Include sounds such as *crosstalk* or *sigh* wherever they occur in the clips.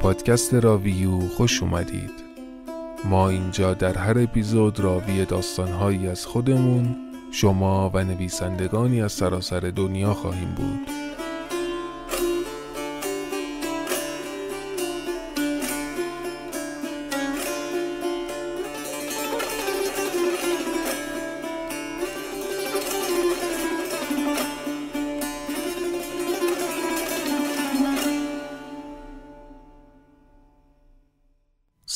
پادکست راویو خوش اومدید ما اینجا در هر اپیزود راوی داستانهایی از خودمون شما و نویسندگانی از سراسر دنیا خواهیم بود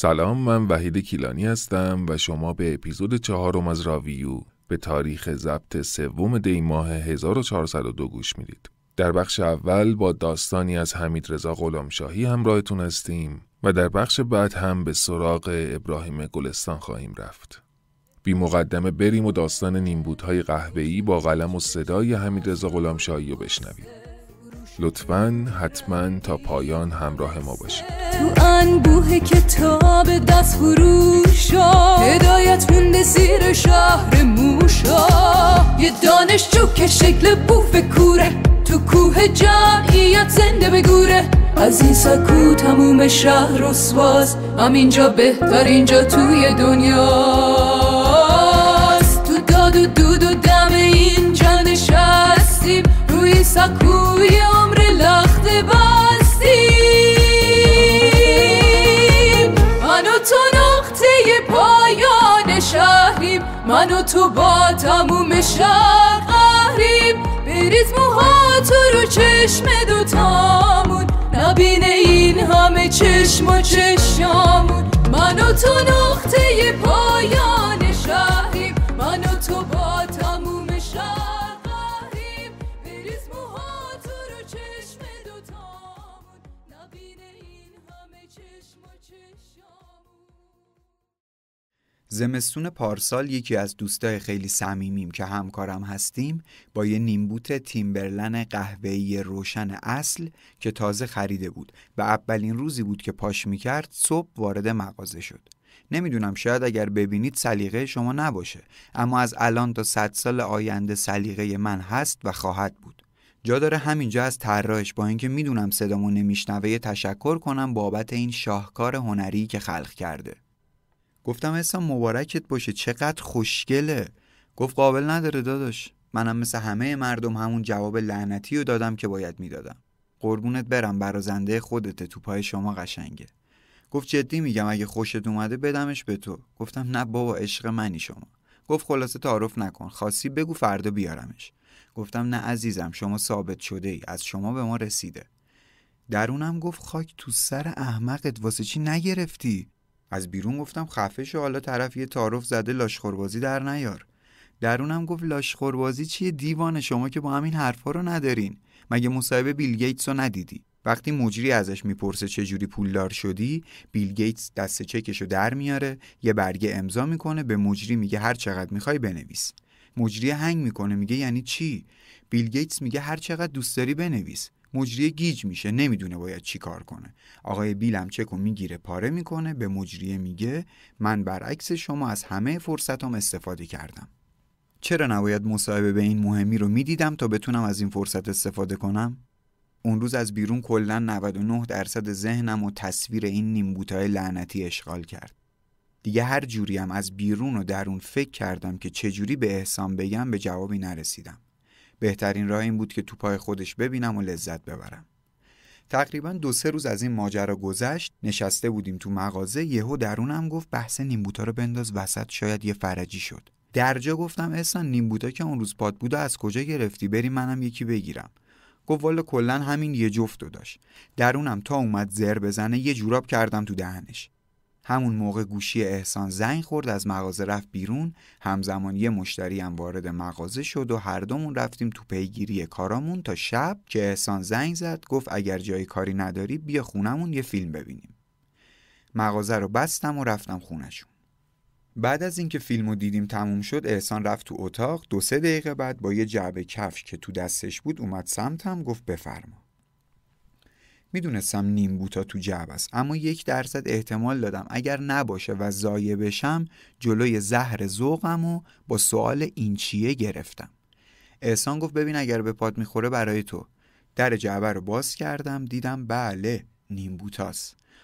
سلام من وحید کیلانی هستم و شما به اپیزود چهارم از راویو به تاریخ ضبط سوم دی ماه 1402 گوش میدید. در بخش اول با داستانی از حمید رضا غلامشاهی همراهتون هستیم و در بخش بعد هم به سراغ ابراهیم گلستان خواهیم رفت. بی مقدمه بریم و داستان نیمبودهای قهوه‌ای با قلم و صدای حمید رضا غلامشاهی رو بشنویم. لطفا حتما تا پایان همراه ما باشید تو انبوه کتاب دست فروشا هدایت مونده زیر شهر موشا یه دانشجو که شکل بوف کوره تو کوه جاییت زنده بگوره از این سکو تموم شهر رسواست هم اینجا بهتر اینجا توی دنیاست تو داد و دود و دم این جنده هستیم روی سکو من و تو با تموم شب قهریم بریز موها تو رو چشم دوتامون نبینه این همه چشم و چشم زمستون پارسال یکی از دوستای خیلی صمیمیم که همکارم هستیم با یه نیمبوت تیمبرلن قهوه‌ای روشن اصل که تازه خریده بود و اولین روزی بود که پاش میکرد صبح وارد مغازه شد نمیدونم شاید اگر ببینید سلیقه شما نباشه اما از الان تا صد سال آینده سلیقه من هست و خواهد بود جا داره همینجا از طراحش با اینکه میدونم صدامو نمیشنوه تشکر کنم بابت این شاهکار هنری که خلق کرده گفتم اصلا مبارکت باشه چقدر خوشگله گفت قابل نداره داداش منم مثل همه مردم همون جواب لعنتی رو دادم که باید میدادم قربونت برم برازنده خودته تو پای شما قشنگه گفت جدی میگم اگه خوشت اومده بدمش به تو گفتم نه بابا عشق منی شما گفت خلاصه تعارف نکن خاصی بگو فردا بیارمش گفتم نه عزیزم شما ثابت شده ای از شما به ما رسیده درونم گفت خاک تو سر احمقت واسه چی نگرفتی از بیرون گفتم خفه شو حالا طرف یه تعارف زده لاشخوربازی در نیار درونم گفت لاشخوربازی چیه دیوانه شما که با همین حرفها رو ندارین مگه مصاحبه بیل گیتس رو ندیدی وقتی مجری ازش میپرسه چه جوری پولدار شدی بیل گیتس دست چکش رو در میاره یه برگه امضا میکنه به مجری میگه هر چقدر میخوای بنویس مجری هنگ میکنه میگه یعنی چی بیل گیتس میگه هر چقدر دوست داری بنویس مجریه گیج میشه نمیدونه باید چی کار کنه آقای بیلم چکو میگیره پاره میکنه به مجریه میگه من برعکس شما از همه فرصتام استفاده کردم چرا نباید مصاحبه به این مهمی رو میدیدم تا بتونم از این فرصت استفاده کنم اون روز از بیرون کلا 99 درصد ذهنم و تصویر این نیمبوتای لعنتی اشغال کرد دیگه هر جوری هم از بیرون و درون فکر کردم که چجوری به احسان بگم به جوابی نرسیدم بهترین راه این بود که تو پای خودش ببینم و لذت ببرم تقریبا دو سه روز از این ماجرا گذشت نشسته بودیم تو مغازه یهو درونم گفت بحث نیمبوتا رو بنداز وسط شاید یه فرجی شد درجا گفتم اصلا نیمبوتا که اون روز پاد بوده از کجا گرفتی بری منم یکی بگیرم گفت والا کلا همین یه جفت داشت درونم تا اومد زر بزنه یه جوراب کردم تو دهنش همون موقع گوشی احسان زنگ خورد از مغازه رفت بیرون همزمان یه مشتری هم وارد مغازه شد و هر دومون رفتیم تو پیگیری کارامون تا شب که احسان زنگ زد گفت اگر جای کاری نداری بیا خونمون یه فیلم ببینیم مغازه رو بستم و رفتم خونشون بعد از اینکه فیلم رو دیدیم تموم شد احسان رفت تو اتاق دو سه دقیقه بعد با یه جعبه کفش که تو دستش بود اومد سمتم گفت بفرما میدونستم نیم بوتا تو جعب است اما یک درصد احتمال دادم اگر نباشه و ضایع بشم جلوی زهر ذوقم و با سوال این چیه گرفتم احسان گفت ببین اگر به پاد میخوره برای تو در جعبه رو باز کردم دیدم بله نیم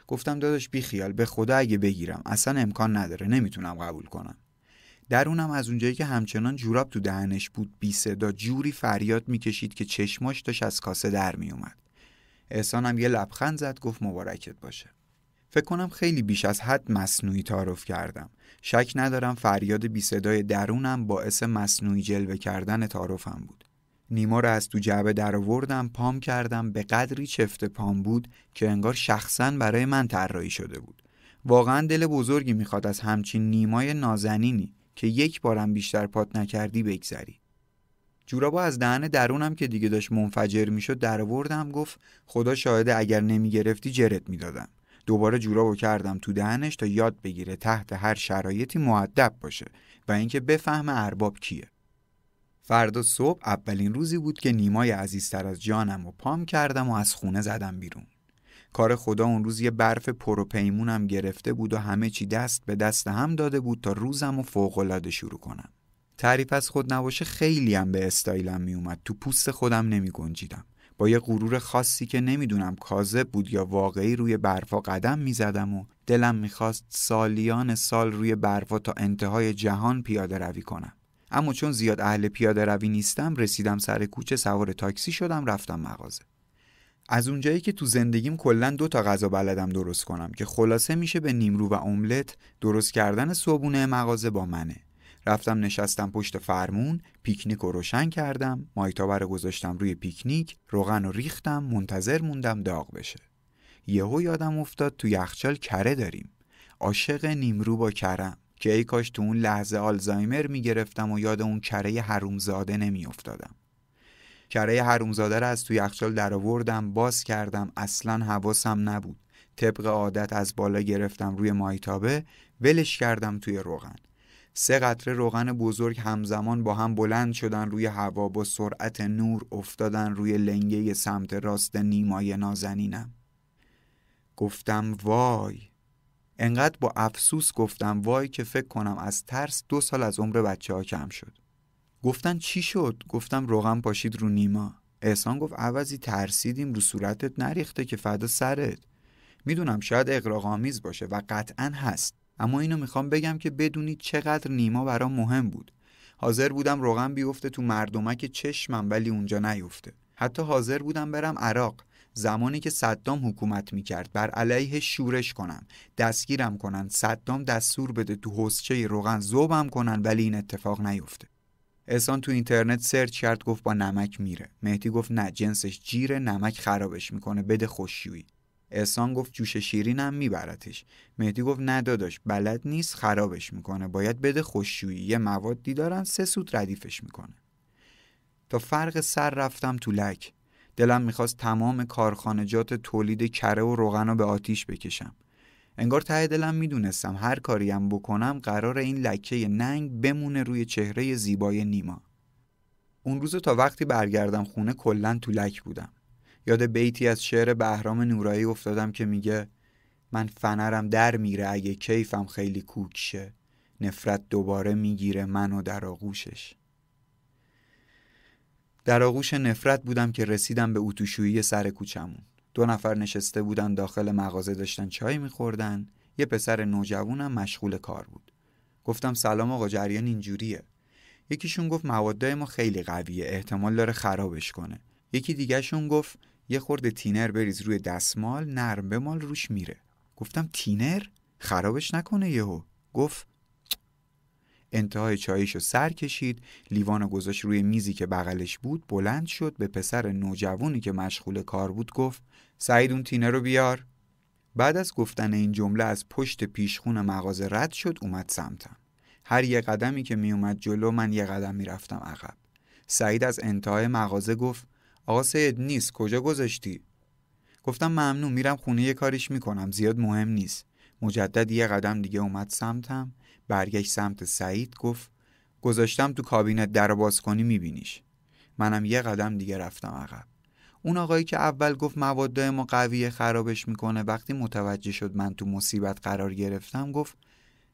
گفتم داداش بیخیال به خدا اگه بگیرم اصلا امکان نداره نمیتونم قبول کنم درونم از اونجایی که همچنان جوراب تو دهنش بود بی صدا جوری فریاد میکشید که چشماش داشت از کاسه در میومد احسانم یه لبخند زد گفت مبارکت باشه فکر کنم خیلی بیش از حد مصنوعی تعارف کردم شک ندارم فریاد بی صدای درونم باعث مصنوعی جلوه کردن تعارفم بود نیما را از تو جعبه درآوردم پام کردم به قدری چفت پام بود که انگار شخصا برای من طراحی شده بود واقعا دل بزرگی میخواد از همچین نیمای نازنینی که یک بارم بیشتر پات نکردی بگذری جورابا از دهن درونم که دیگه داشت منفجر میشد درآوردم گفت خدا شاهده اگر نمیگرفتی جرت میدادم دوباره جورابو کردم تو دهنش تا یاد بگیره تحت هر شرایطی معدب باشه و اینکه بفهم ارباب کیه فردا صبح اولین روزی بود که نیمای عزیزتر از جانم و پام کردم و از خونه زدم بیرون کار خدا اون روز یه برف پروپیمونم گرفته بود و همه چی دست به دست هم داده بود تا روزم و فوقالعاده شروع کنم تعریف از خود نباشه خیلی هم به استایلم میومد تو پوست خودم نمی گنجیدم با یه غرور خاصی که نمیدونم کاذب بود یا واقعی روی برفا قدم میزدم و دلم میخواست سالیان سال روی برفا تا انتهای جهان پیاده روی کنم اما چون زیاد اهل پیاده روی نیستم رسیدم سر کوچه سوار تاکسی شدم رفتم مغازه از اونجایی که تو زندگیم کلا دو تا غذا بلدم درست کنم که خلاصه میشه به نیمرو و املت درست کردن صبونه مغازه با منه رفتم نشستم پشت فرمون پیکنیک رو روشن کردم مایتابه رو گذاشتم روی پیکنیک روغن رو ریختم منتظر موندم داغ بشه یهو یادم افتاد تو یخچال کره داریم عاشق نیمرو با کرم که ای کاش تو اون لحظه آلزایمر میگرفتم و یاد اون کره حرومزاده نمیافتادم کره حرومزاده رو از تو یخچال درآوردم باز کردم اصلا حواسم نبود طبق عادت از بالا گرفتم روی مایتابه ولش کردم توی روغن سه قطره روغن بزرگ همزمان با هم بلند شدن روی هوا با سرعت نور افتادن روی لنگه سمت راست نیمای نازنینم گفتم وای انقدر با افسوس گفتم وای که فکر کنم از ترس دو سال از عمر بچه ها کم شد گفتن چی شد؟ گفتم روغن پاشید رو نیما احسان گفت عوضی ترسیدیم رو صورتت نریخته که فدا سرت میدونم شاید اقراغامیز باشه و قطعا هست اما اینو میخوام بگم که بدونید چقدر نیما برام مهم بود حاضر بودم روغن بیفته تو مردمک چشمم ولی اونجا نیفته حتی حاضر بودم برم عراق زمانی که صدام حکومت میکرد بر علیه شورش کنم دستگیرم کنن صدام دستور بده تو حسچه روغن زوبم کنن ولی این اتفاق نیفته احسان تو اینترنت سرچ کرد گفت با نمک میره مهدی گفت نه جنسش جیره نمک خرابش میکنه بده خوشیویی احسان گفت جوش شیرینم میبرتش مهدی گفت نه داداش بلد نیست خرابش میکنه باید بده خوششویی موادی دارن سه سوت ردیفش میکنه تا فرق سر رفتم تو لک دلم میخواست تمام کارخانجات تولید کره و روغن رو به آتیش بکشم انگار ته دلم میدونستم هر کاریم بکنم قرار این لکه ننگ بمونه روی چهره زیبای نیما اون روز تا وقتی برگردم خونه کلا تو لک بودم یاد بیتی از شعر بهرام نورایی افتادم که میگه من فنرم در میره اگه کیفم خیلی کوک شه نفرت دوباره میگیره منو در آغوشش در آغوش نفرت بودم که رسیدم به اتوشویی سر کوچمون دو نفر نشسته بودن داخل مغازه داشتن چای میخوردن یه پسر نوجوانم مشغول کار بود گفتم سلام آقا جریان اینجوریه یکیشون گفت موادای ما خیلی قویه احتمال داره خرابش کنه یکی دیگهشون گفت یه خورده تینر بریز روی دستمال نرم بمال روش میره گفتم تینر خرابش نکنه یهو گفت انتهای چایشو سر کشید لیوان رو گذاشت روی میزی که بغلش بود بلند شد به پسر نوجوانی که مشغول کار بود گفت سعید اون تینه رو بیار بعد از گفتن این جمله از پشت پیشخون مغازه رد شد اومد سمتم هر یه قدمی که میومد جلو من یه قدم میرفتم عقب سعید از انتهای مغازه گفت آقا سید نیست کجا گذاشتی گفتم ممنون میرم خونه یه کاریش میکنم زیاد مهم نیست مجدد یه قدم دیگه اومد سمتم برگشت سمت سعید گفت گذاشتم تو کابینت در باز کنی میبینیش منم یه قدم دیگه رفتم عقب اون آقایی که اول گفت مواد ما قویه خرابش میکنه وقتی متوجه شد من تو مصیبت قرار گرفتم گفت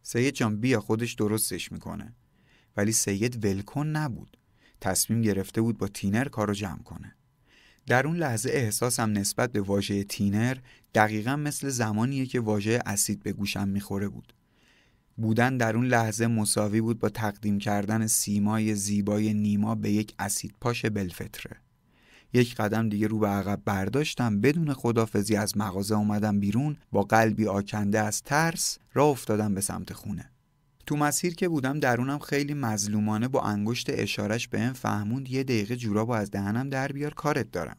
سید جان بیا خودش درستش میکنه ولی سید ولکن نبود تصمیم گرفته بود با تینر کارو جمع کنه در اون لحظه احساسم نسبت به واژه تینر دقیقا مثل زمانیه که واژه اسید به گوشم میخوره بود بودن در اون لحظه مساوی بود با تقدیم کردن سیمای زیبای نیما به یک اسید پاش بلفتره یک قدم دیگه رو به عقب برداشتم بدون خدافزی از مغازه اومدم بیرون با قلبی آکنده از ترس را افتادم به سمت خونه تو مسیر که بودم درونم خیلی مظلومانه با انگشت اشارش بهم فهموند یه دقیقه جورابو از دهنم در بیار کارت دارم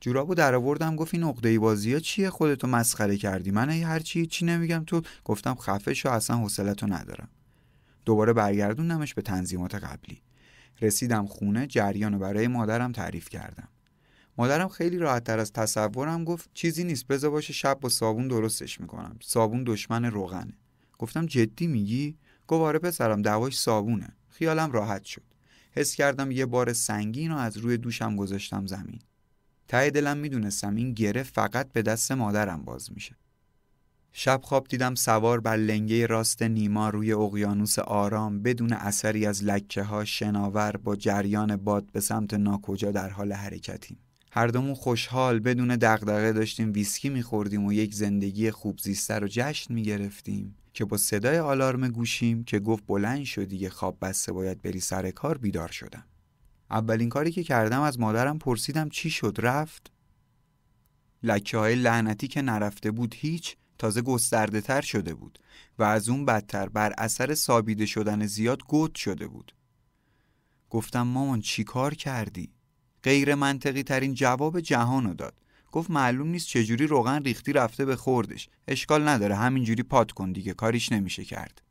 جورابو در آوردم گفت این عقده بازی ها چیه خودتو مسخره کردی من ای هر چی چی نمیگم تو گفتم خفه شو اصلا حوصلتو ندارم دوباره برگردونمش به تنظیمات قبلی رسیدم خونه جریان برای مادرم تعریف کردم مادرم خیلی راحتتر از تصورم گفت چیزی نیست بذار باشه شب با صابون درستش میکنم صابون دشمن روغنه گفتم جدی میگی گواره پسرم دعواش صابونه خیالم راحت شد حس کردم یه بار سنگین رو از روی دوشم گذاشتم زمین تای دلم میدونستم این گره فقط به دست مادرم باز میشه شب خواب دیدم سوار بر لنگه راست نیما روی اقیانوس آرام بدون اثری از لکه ها شناور با جریان باد به سمت ناکجا در حال حرکتیم هر دومون خوشحال بدون دغدغه داشتیم ویسکی میخوردیم و یک زندگی خوب زیسته رو جشن میگرفتیم که با صدای آلارم گوشیم که گفت بلند شدی دیگه خواب بسته باید بری سر کار بیدار شدم اولین کاری که کردم از مادرم پرسیدم چی شد رفت لکه های لعنتی که نرفته بود هیچ تازه گسترده تر شده بود و از اون بدتر بر اثر سابیده شدن زیاد گود شده بود گفتم مامان چی کار کردی؟ غیر منطقی ترین جواب جهان داد گفت معلوم نیست چجوری روغن ریختی رفته به خوردش اشکال نداره همینجوری پات کن دیگه کاریش نمیشه کرد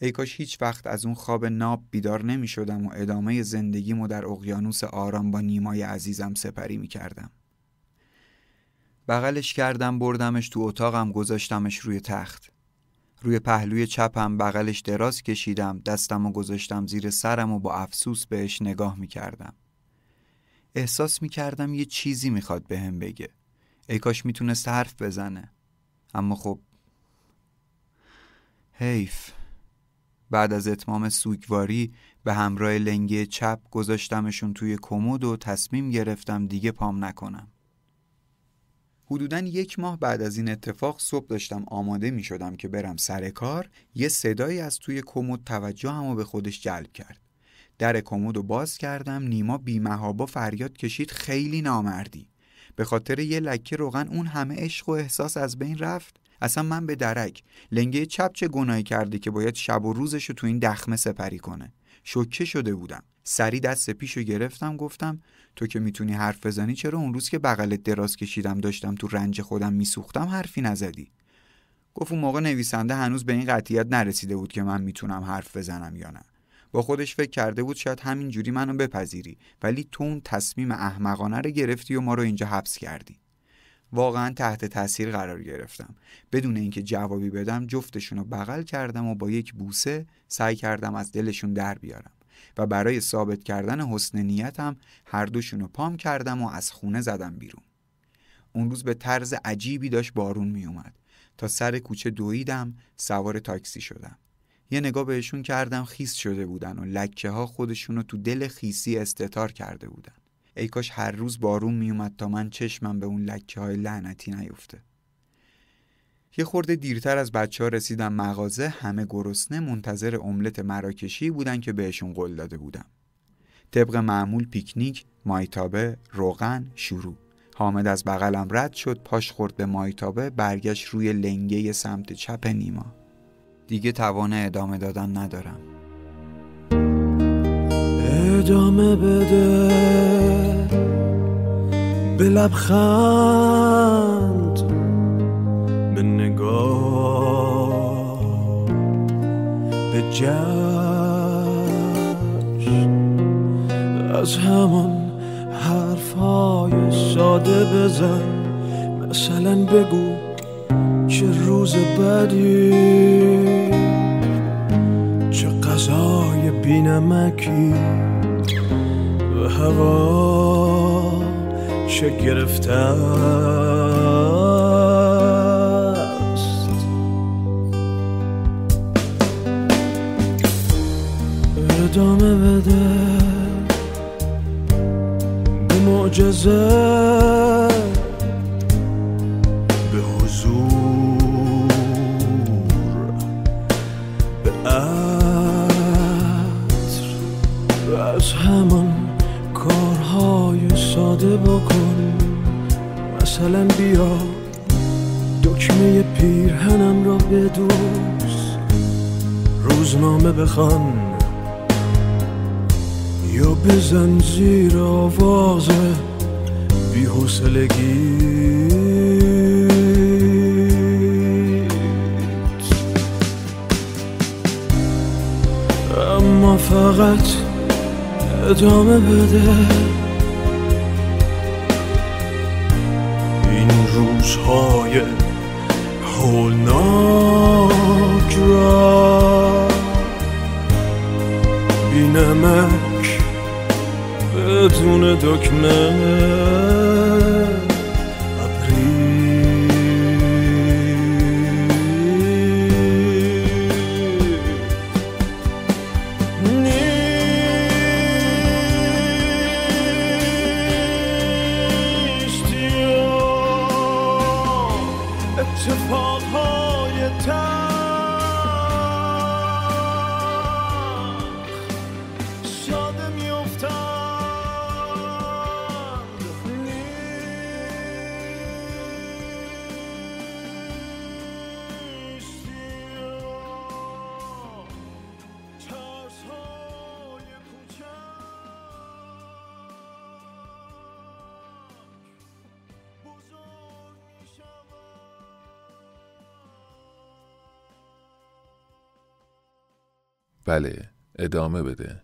ای کاش هیچ وقت از اون خواب ناب بیدار نمیشدم و ادامه زندگیمو در اقیانوس آرام با نیمای عزیزم سپری می بغلش کردم بردمش تو اتاقم گذاشتمش روی تخت. روی پهلوی چپم بغلش دراز کشیدم دستم و گذاشتم زیر سرم و با افسوس بهش نگاه میکردم. احساس می کردم یه چیزی خواد به هم بگه ای کاش تونست حرف بزنه اما خب حیف بعد از اتمام سوگواری به همراه لنگه چپ گذاشتمشون توی کمد و تصمیم گرفتم دیگه پام نکنم حدودا یک ماه بعد از این اتفاق صبح داشتم آماده می شدم که برم سر کار یه صدایی از توی کمد توجه و به خودش جلب کرد در کمد و باز کردم نیما بیمهابا فریاد کشید خیلی نامردی به خاطر یه لکه روغن اون همه عشق و احساس از بین رفت اصلا من به درک لنگه چپ چه گناهی کرده که باید شب و روزش تو این دخمه سپری کنه شوکه شده بودم سری دست پیشو گرفتم گفتم تو که میتونی حرف بزنی چرا اون روز که بغلت دراز کشیدم داشتم تو رنج خودم میسوختم حرفی نزدی گفت اون موقع نویسنده هنوز به این قطعیت نرسیده بود که من میتونم حرف بزنم یا نه با خودش فکر کرده بود شاید جوری منو بپذیری ولی تو اون تصمیم احمقانه رو گرفتی و ما رو اینجا حبس کردی واقعا تحت تاثیر قرار گرفتم بدون اینکه جوابی بدم جفتشون رو بغل کردم و با یک بوسه سعی کردم از دلشون در بیارم و برای ثابت کردن حسن نیتم هر دوشون رو پام کردم و از خونه زدم بیرون اون روز به طرز عجیبی داشت بارون می اومد. تا سر کوچه دویدم سوار تاکسی شدم یه نگاه بهشون کردم خیس شده بودن و لکه ها خودشون رو تو دل خیسی استتار کرده بودن ای کاش هر روز بارون میومد تا من چشمم به اون لکه های لعنتی نیفته یه خورده دیرتر از بچه ها رسیدم مغازه همه گرسنه منتظر املت مراکشی بودن که بهشون قول داده بودم طبق معمول پیکنیک مایتابه روغن شروع حامد از بغلم رد شد پاش خورد به مایتابه برگشت روی لنگه سمت چپ نیما دیگه توان ادامه دادن ندارم ادامه بده به لبخند به نگاه به جشن از همان حرفهای ساده بزن مثلا بگو چه روز بدی فضای بینمکی و هوا چه گرفته است ادامه بده به معجزه بکن مثلا بیا دکمه پیرهنم را دوست روزنامه بخوان یا بزن زیر آواز حسلگی اما فقط ادامه بده روزهای هولناک را بینمک بدون دکمه بله ادامه بده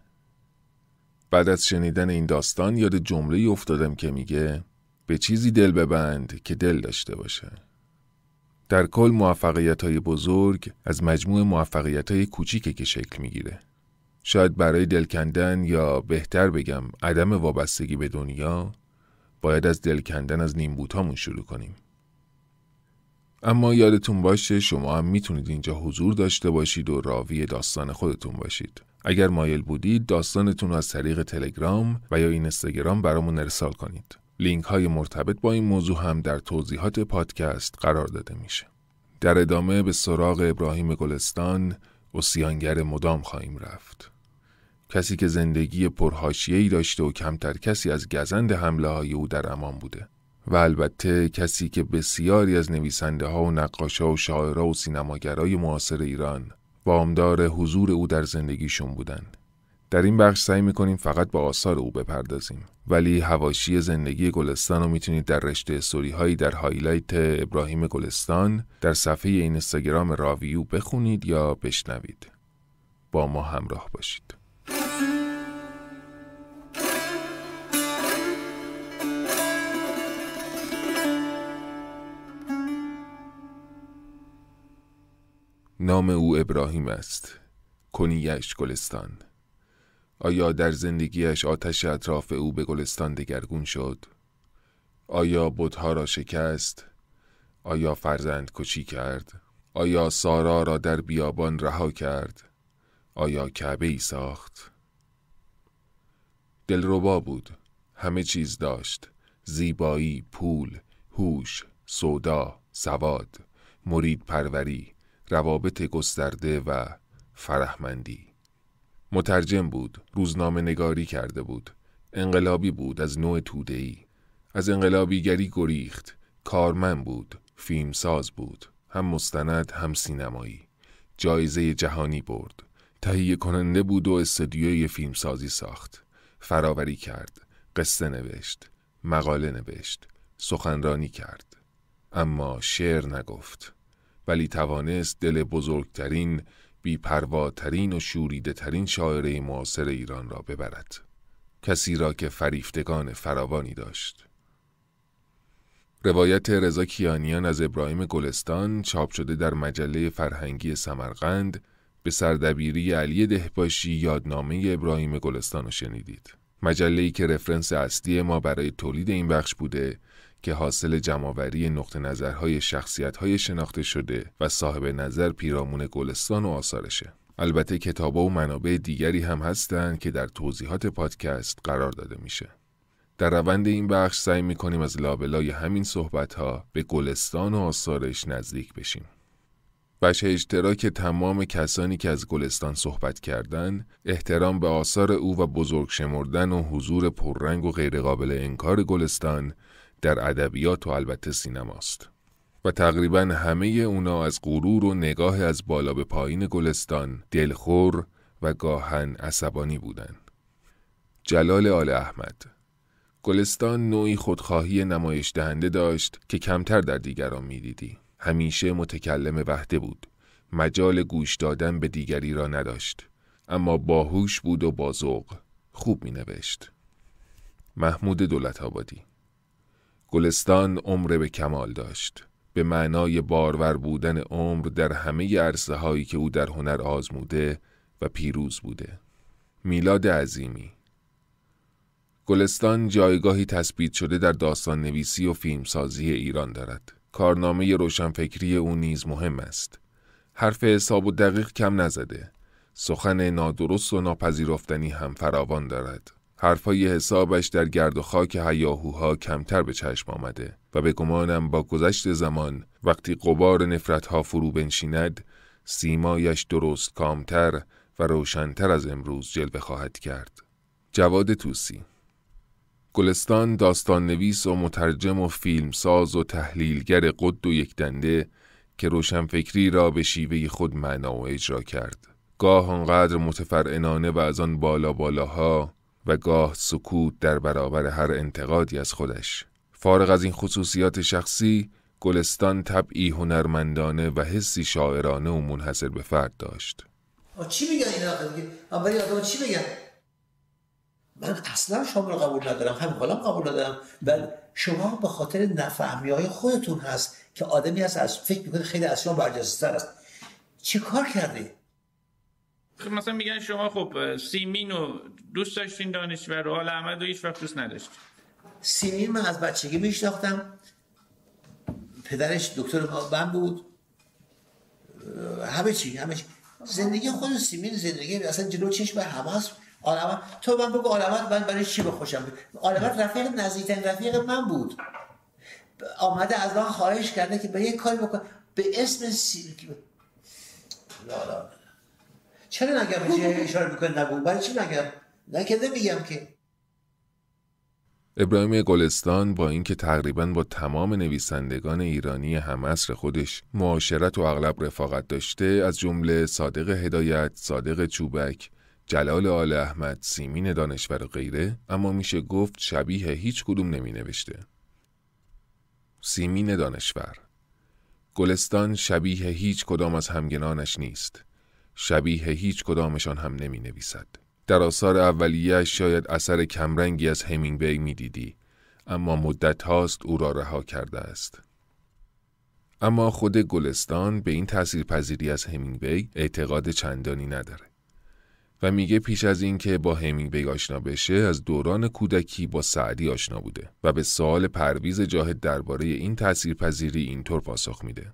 بعد از شنیدن این داستان یاد جمله افتادم که میگه به چیزی دل ببند که دل داشته باشه در کل موفقیت های بزرگ از مجموع موفقیت های کوچیکه که شکل میگیره شاید برای دل کندن یا بهتر بگم عدم وابستگی به دنیا باید از دل کندن از نیمبوتامون شروع کنیم اما یادتون باشه شما هم میتونید اینجا حضور داشته باشید و راوی داستان خودتون باشید. اگر مایل بودید داستانتون رو از طریق تلگرام و یا اینستاگرام برامون ارسال کنید. لینک های مرتبط با این موضوع هم در توضیحات پادکست قرار داده میشه. در ادامه به سراغ ابراهیم گلستان سیانگر مدام خواهیم رفت. کسی که زندگی پرهاشیهی داشته و کمتر کسی از گزند حمله های او در امان بوده. و البته کسی که بسیاری از نویسنده ها و نقاشه و شاعرها و سینماگرای معاصر ایران وامدار حضور او در زندگیشون بودند. در این بخش سعی میکنیم فقط با آثار او بپردازیم ولی هواشی زندگی گلستان رو میتونید در رشته سوری هایی در هایلایت ابراهیم گلستان در صفحه اینستاگرام راویو بخونید یا بشنوید با ما همراه باشید نام او ابراهیم است کنیش گلستان آیا در زندگیش آتش اطراف او به گلستان دگرگون شد؟ آیا بودها را شکست؟ آیا فرزند کچی کرد؟ آیا سارا را در بیابان رها کرد؟ آیا کعبه ای ساخت؟ دلربا بود همه چیز داشت زیبایی، پول، هوش، سودا، سواد، مرید پروری، روابط گسترده و فرهمندی مترجم بود روزنامه نگاری کرده بود انقلابی بود از نوع تودهی از انقلابیگری گریخت کارمن بود فیلمساز بود هم مستند هم سینمایی جایزه جهانی برد تهیه کننده بود و استودیوی فیلمسازی ساخت فراوری کرد قصه نوشت مقاله نوشت سخنرانی کرد اما شعر نگفت ولی توانست دل بزرگترین، بیپرواترین و شوریده ترین شاعره معاصر ایران را ببرد. کسی را که فریفتگان فراوانی داشت. روایت رضا کیانیان از ابراهیم گلستان چاپ شده در مجله فرهنگی سمرقند به سردبیری علی دهباشی یادنامه ابراهیم گلستان را شنیدید. مجله‌ای که رفرنس اصلی ما برای تولید این بخش بوده که حاصل جمعآوری نقطه نظرهای شخصیتهای شناخته شده و صاحب نظر پیرامون گلستان و آثارشه. البته کتابا و منابع دیگری هم هستند که در توضیحات پادکست قرار داده میشه. در روند این بخش سعی میکنیم از لابلای همین صحبت ها به گلستان و آثارش نزدیک بشیم. بشه اشتراک تمام کسانی که از گلستان صحبت کردن، احترام به آثار او و بزرگ شمردن و حضور پررنگ و غیرقابل انکار گلستان در ادبیات و البته سینماست و تقریبا همه اونا از غرور و نگاه از بالا به پایین گلستان دلخور و گاهن عصبانی بودند. جلال آل احمد گلستان نوعی خودخواهی نمایش دهنده داشت که کمتر در دیگران میدیدی همیشه متکلم وحده بود مجال گوش دادن به دیگری را نداشت اما باهوش بود و بازوق خوب می نوشت محمود دولت گلستان عمر به کمال داشت به معنای بارور بودن عمر در همه عرصه هایی که او در هنر آزموده و پیروز بوده میلاد عظیمی گلستان جایگاهی تثبیت شده در داستان نویسی و فیلمسازی ایران دارد کارنامه روشنفکری او نیز مهم است حرف حساب و دقیق کم نزده سخن نادرست و ناپذیرفتنی هم فراوان دارد حرفای حسابش در گرد و خاک هیاهوها کمتر به چشم آمده و به گمانم با گذشت زمان وقتی قبار نفرتها فرو بنشیند سیمایش درست کامتر و روشنتر از امروز جلوه خواهد کرد جواد توسی گلستان داستان نویس و مترجم و فیلمساز و تحلیلگر قد و یک دنده که روشنفکری را به شیوه خود معنا و اجرا کرد. گاه آنقدر متفرعنانه و از آن بالا بالاها و گاه سکوت در برابر هر انتقادی از خودش. فارغ از این خصوصیات شخصی، گلستان طبعی هنرمندانه و حسی شاعرانه و منحصر به فرد داشت. چی میگن این آخه ولی آدم چی میگن من اصلا شما رو قبول ندارم همین حالا قبول ندارم بل شما به خاطر نفهمی های خودتون هست که آدمی هست از فکر میکنه خیلی از شما برجسته است چی کار کردی خب، مثلا میگن شما خب سیمین رو دوست داشتین دانشور و حال احمد رو هیچ وقت دوست نداشتین سیمین من از بچگی میشناختم پدرش دکتر من بود همه چی همه چی زندگی خود سیمین زندگی اصلا جلو به حواس آلمت تو من بگو آلمت من برای چی بخوشم آلمت رفیق نزدیکترین رفیق من بود آمده از من خواهش کرده که به یک کاری بکن به اسم لا لا چرا نگم چه اشاره میکنه نگو چی نگم نه که نمیگم که ابراهیم گلستان با اینکه تقریبا با تمام نویسندگان ایرانی همعصر خودش معاشرت و اغلب رفاقت داشته از جمله صادق هدایت، صادق چوبک، جلال آل احمد، سیمین دانشور و غیره اما میشه گفت شبیه هیچ کدوم نمی نوشته. سیمین دانشور گلستان شبیه هیچ کدام از همگنانش نیست. شبیه هیچ کدامشان هم نمی نویسد. در آثار اولیه شاید اثر کمرنگی از همینگوی می دیدی. اما مدت هاست او را رها کرده است. اما خود گلستان به این تأثیر پذیری از همینگوی اعتقاد چندانی نداره. و میگه پیش از اینکه با همینگوی آشنا بشه از دوران کودکی با سعدی آشنا بوده و به سوال پرویز جاهد درباره این تاثیرپذیری اینطور پاسخ میده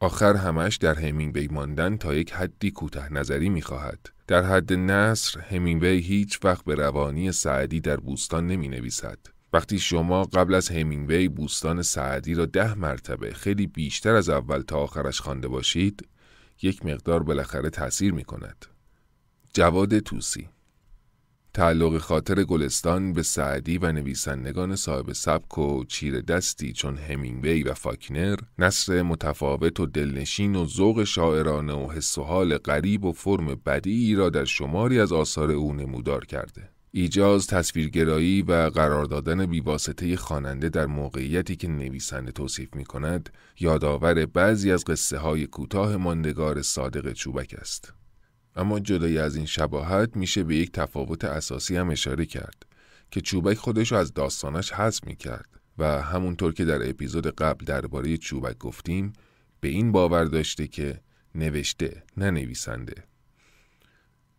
آخر همش در همینگوی ماندن تا یک حدی کوتاه نظری خواهد. در حد نصر همینگوی هیچ وقت به روانی سعدی در بوستان نمی نویسد. وقتی شما قبل از همینگوی بوستان سعدی را ده مرتبه خیلی بیشتر از اول تا آخرش خوانده باشید، یک مقدار بالاخره تاثیر می کند. جواد توسی تعلق خاطر گلستان به سعدی و نویسندگان صاحب سبک و چیر دستی چون همینگوی و فاکنر نصر متفاوت و دلنشین و ذوق شاعرانه و حس و حال غریب و فرم بدی را در شماری از آثار او نمودار کرده ایجاز تصویرگرایی و قرار دادن بیواسطه خواننده در موقعیتی که نویسنده توصیف می کند یادآور بعضی از قصه های کوتاه ماندگار صادق چوبک است اما جدای از این شباهت میشه به یک تفاوت اساسی هم اشاره کرد که چوبک خودش رو از داستانش حذف میکرد و همونطور که در اپیزود قبل درباره چوبک گفتیم به این باور داشته که نوشته نه نویسنده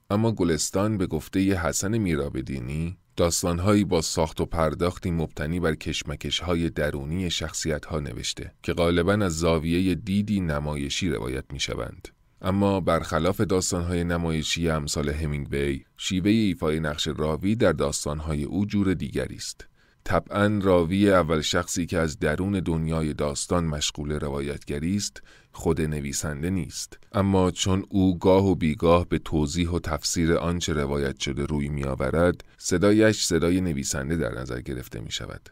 اما گلستان به گفته ی حسن میرابدینی داستانهایی با ساخت و پرداختی مبتنی بر کشمکش های درونی شخصیت ها نوشته که غالبا از زاویه دیدی نمایشی روایت می شوند. اما برخلاف داستانهای نمایشی امثال همینگوی شیوه ایفای نقش راوی در داستانهای او جور دیگری است طبعا راوی اول شخصی که از درون دنیای داستان مشغول روایتگری است خود نویسنده نیست اما چون او گاه و بیگاه به توضیح و تفسیر آنچه روایت شده روی آورد، صدایش صدای نویسنده در نظر گرفته می شود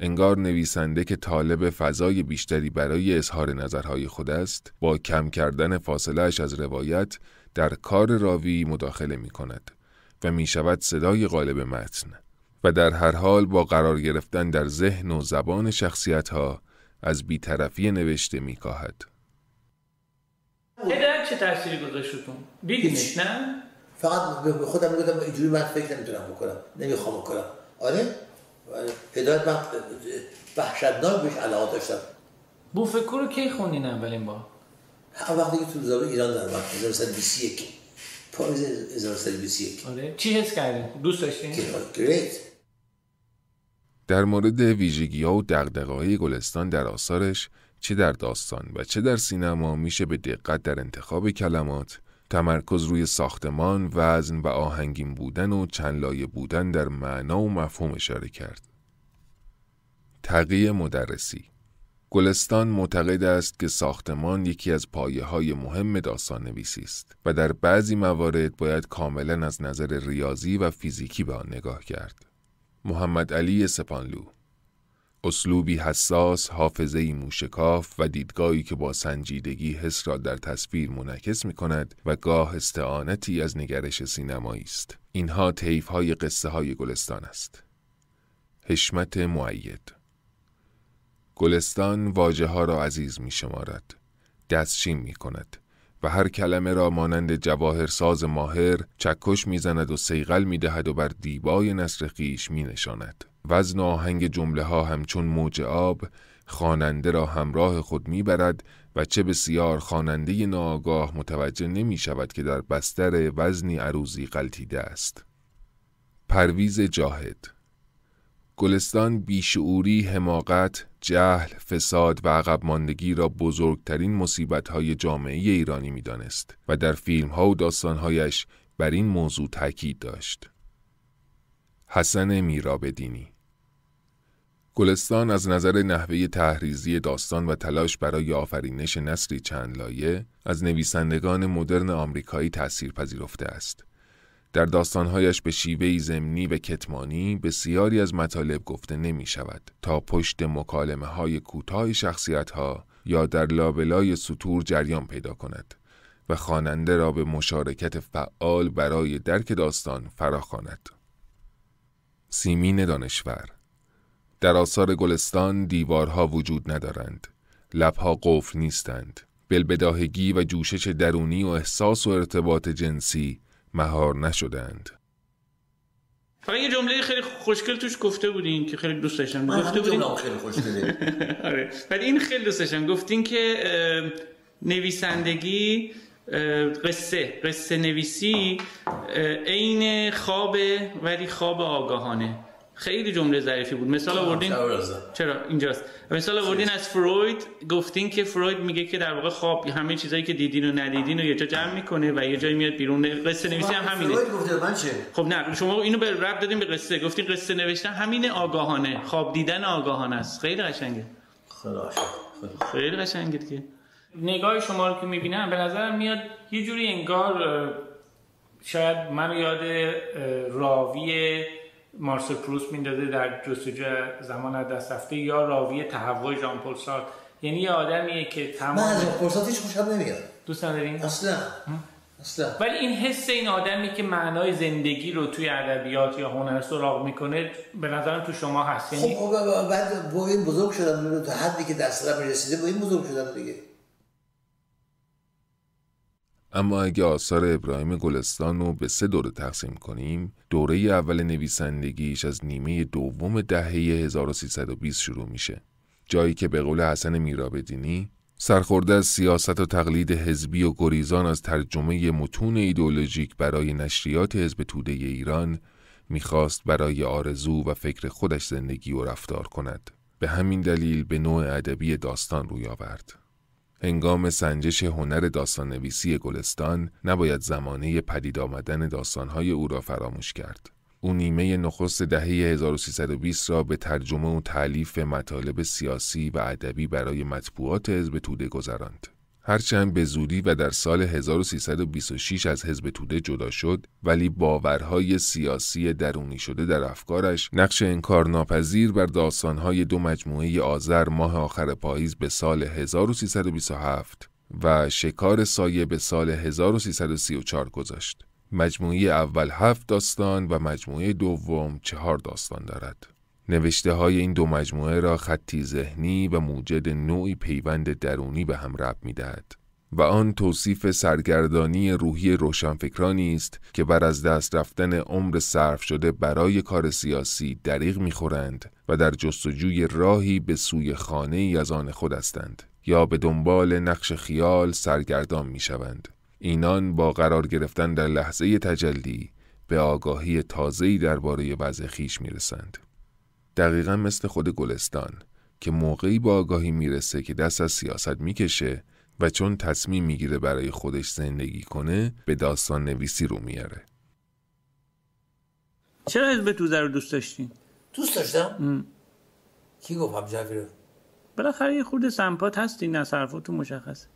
انگار نویسنده که طالب فضای بیشتری برای اظهار نظرهای خود است با کم کردن فاصلهش از روایت در کار راوی مداخله می کند و می شود صدای غالب متن و در هر حال با قرار گرفتن در ذهن و زبان شخصیت ها از بیطرفی نوشته می کاهد. چه گذاشتون؟ نه؟ فقط به خودم میگم اینجوری من فکر نمیتونم بکنم نمیخوام بکنم آره هدایت من وحشتناک بهش علاقه داشتم بوفکو رو کی خوندین اولین بار؟ هر وقتی که تو روزنامه ایران در وقت 1921 پاییز 1921 آره چی حس کردین؟ دوست داشتین؟ گریت در مورد ویژگی ها و دقدقه گلستان در آثارش چه در داستان و چه در سینما میشه به دقت در انتخاب کلمات تمرکز روی ساختمان، وزن و آهنگین بودن و چند لایه بودن در معنا و مفهوم اشاره کرد. تقیه مدرسی گلستان معتقد است که ساختمان یکی از پایه های مهم داستان نویسی است و در بعضی موارد باید کاملا از نظر ریاضی و فیزیکی به آن نگاه کرد. محمد علی سپانلو اسلوبی حساس، حافظه موشکاف و دیدگاهی که با سنجیدگی حس را در تصویر منعکس می کند و گاه استعانتی از نگرش سینمایی است. اینها تیف های قصه های گلستان است. حشمت معید گلستان واجه ها را عزیز می شمارد. دستشین می کند. هر کلمه را مانند جواهرساز ماهر چکش میزند و سیغل میدهد و بر دیبای نصر خیش می نشاند. وزن آهنگ جمله ها همچون موج آب خواننده را همراه خود میبرد و چه بسیار خواننده ناآگاه متوجه نمی شود که در بستر وزنی عروزی قلتیده است. پرویز جاهد گلستان بیشعوری حماقت جهل، فساد و عقب ماندگی را بزرگترین مصیبت‌های جامعه ایرانی میدانست و در ها و داستانهایش بر این موضوع تاکید داشت. حسن میرابدینی گلستان از نظر نحوه تحریزی داستان و تلاش برای آفرینش نسری چند لایه از نویسندگان مدرن آمریکایی تأثیر پذیرفته است. در داستانهایش به شیوهی زمینی و کتمانی بسیاری از مطالب گفته نمی شود تا پشت مکالمه های کوتاه شخصیت ها یا در لابلای سطور جریان پیدا کند و خواننده را به مشارکت فعال برای درک داستان فراخواند. سیمین دانشور در آثار گلستان دیوارها وجود ندارند لبها قفل نیستند بلبداهگی و جوشش درونی و احساس و ارتباط جنسی مهار نشدند فقط یه جمله خیلی خوشگل توش گفته بودین که خیلی دوست داشتم گفته بودین خیلی خوشگله *laughs* آره این خیلی دوست داشتم گفتین که نویسندگی قصه قصه نویسی عین خواب ولی خواب آگاهانه خیلی جمله ظریفی بود مثال آوردین چرا اینجاست مثال آوردین از فروید گفتین که فروید میگه که در واقع خواب همه چیزایی که دیدین و ندیدین رو یه جا جمع میکنه و یه جایی میاد بیرون قصه خب، نویسی هم همینه فروید گفته من چه خب نه شما اینو به رب دادین به قصه گفتین قصه نوشتن همین آگاهانه خواب دیدن آگاهانه است خیلی قشنگه خیلی قشنگه که نگاه شما رو که میبینم به نظر میاد یه جوری انگار شاید من یاد راوی مارسل پروست میندازه در جستجو زمان از دست رفته یا راوی تهوع ژان پل یعنی یه آدمیه که تمام من از سارت هیچ خوشم نمیاد دوست ندارین اصلا اصلا ولی این حس این آدمی که معنای زندگی رو توی ادبیات یا هنر سراغ میکنه به نظرم تو شما هست یعنی- خب،, خب بعد با این بزرگ شدم تا حدی که دست رسیده با این بزرگ شدم دیگه اما اگه آثار ابراهیم گلستان رو به سه دوره تقسیم کنیم دوره اول نویسندگیش از نیمه دوم دهه 1320 شروع میشه جایی که به قول حسن میرابدینی سرخورده از سیاست و تقلید حزبی و گریزان از ترجمه متون ایدولوژیک برای نشریات حزب توده ایران میخواست برای آرزو و فکر خودش زندگی و رفتار کند. به همین دلیل به نوع ادبی داستان روی آورد. هنگام سنجش هنر داستان نویسی گلستان نباید زمانه پدید آمدن داستانهای او را فراموش کرد. او نیمه نخست دهه 1320 را به ترجمه و تعلیف مطالب سیاسی و ادبی برای مطبوعات حزب توده گذراند. هرچند به زودی و در سال 1326 از حزب توده جدا شد ولی باورهای سیاسی درونی شده در افکارش نقش انکارناپذیر بر داستانهای دو مجموعه آذر ماه آخر پاییز به سال 1327 و شکار سایه به سال 1334 گذاشت. مجموعه اول هفت داستان و مجموعه دوم چهار داستان دارد. نوشته های این دو مجموعه را خطی ذهنی و موجد نوعی پیوند درونی به هم رب می دهد. و آن توصیف سرگردانی روحی روشنفکرانی است که بر از دست رفتن عمر صرف شده برای کار سیاسی دریغ میخورند و در جستجوی راهی به سوی خانه ای از آن خود هستند یا به دنبال نقش خیال سرگردان می شوند اینان با قرار گرفتن در لحظه تجلی به آگاهی تازه‌ای درباره وضع خیش رسند دقیقا مثل خود گلستان که موقعی با آگاهی میرسه که دست از سیاست میکشه و چون تصمیم میگیره برای خودش زندگی کنه به داستان نویسی رو میاره چرا به توزه رو دوست داشتین؟ دوست داشتم؟ ام. کی گفت هم بالاخره یه سمپات هستی نه تو مشخصه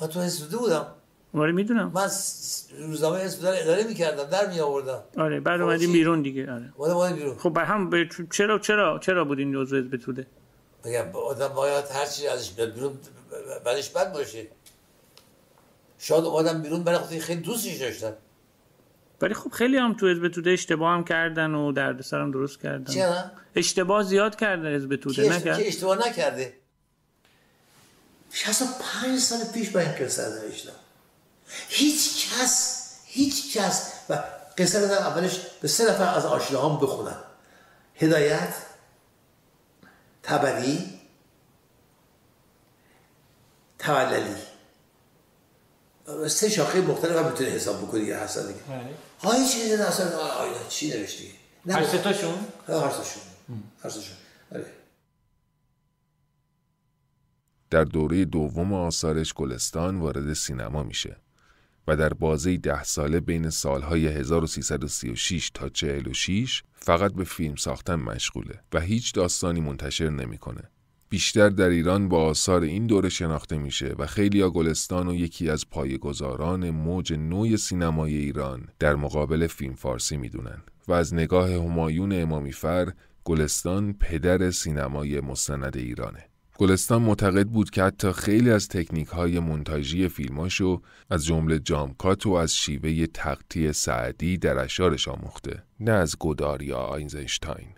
من تو حزب بودم آره میدونم من روزنامه اسم داره اداره میکردم در می آوردم آره بعد خب اومدیم بیرون دیگه آره اومدیم بیرون خب هم ب... چرا چرا چرا بودین از حزب توده بگم آدم باید هر چیزی ازش بیاد بیرون بعدش بد باشه شاید آدم بیرون برای خودی خیلی دوستش داشتن ولی خب خیلی هم تو حزب توده اشتباه هم کردن و دردسر هم درست کردن چرا اشتباه زیاد کردن حزب توده نکرد اشتباه نکرده 65 سال پیش با این قصه داشتم هیچ کس هیچ کس و قصه دادم اولش به سه نفر از آشناهام بخونم هدایت تبری توللی سه شاخه مختلف هم میتونه حساب بکنی یه دیگه هایی بله. چی چیزی نه اصلا آیا چی نوشتی هر سه هر سه هر در دوره دوم آثارش گلستان وارد سینما میشه و در بازه ده ساله بین سالهای 1336 تا 46 فقط به فیلم ساختن مشغوله و هیچ داستانی منتشر نمیکنه. بیشتر در ایران با آثار این دوره شناخته میشه و خیلی گلستان و یکی از پایگزاران موج نوی سینمای ایران در مقابل فیلم فارسی دونن و از نگاه همایون امامیفر گلستان پدر سینمای مستند ایرانه. گلستان معتقد بود که حتی خیلی از تکنیک های منتاجی فیلماشو از جمله جامکات و از شیوه تقطی سعدی در اشارش آموخته نه از گودار یا آینزنشتاین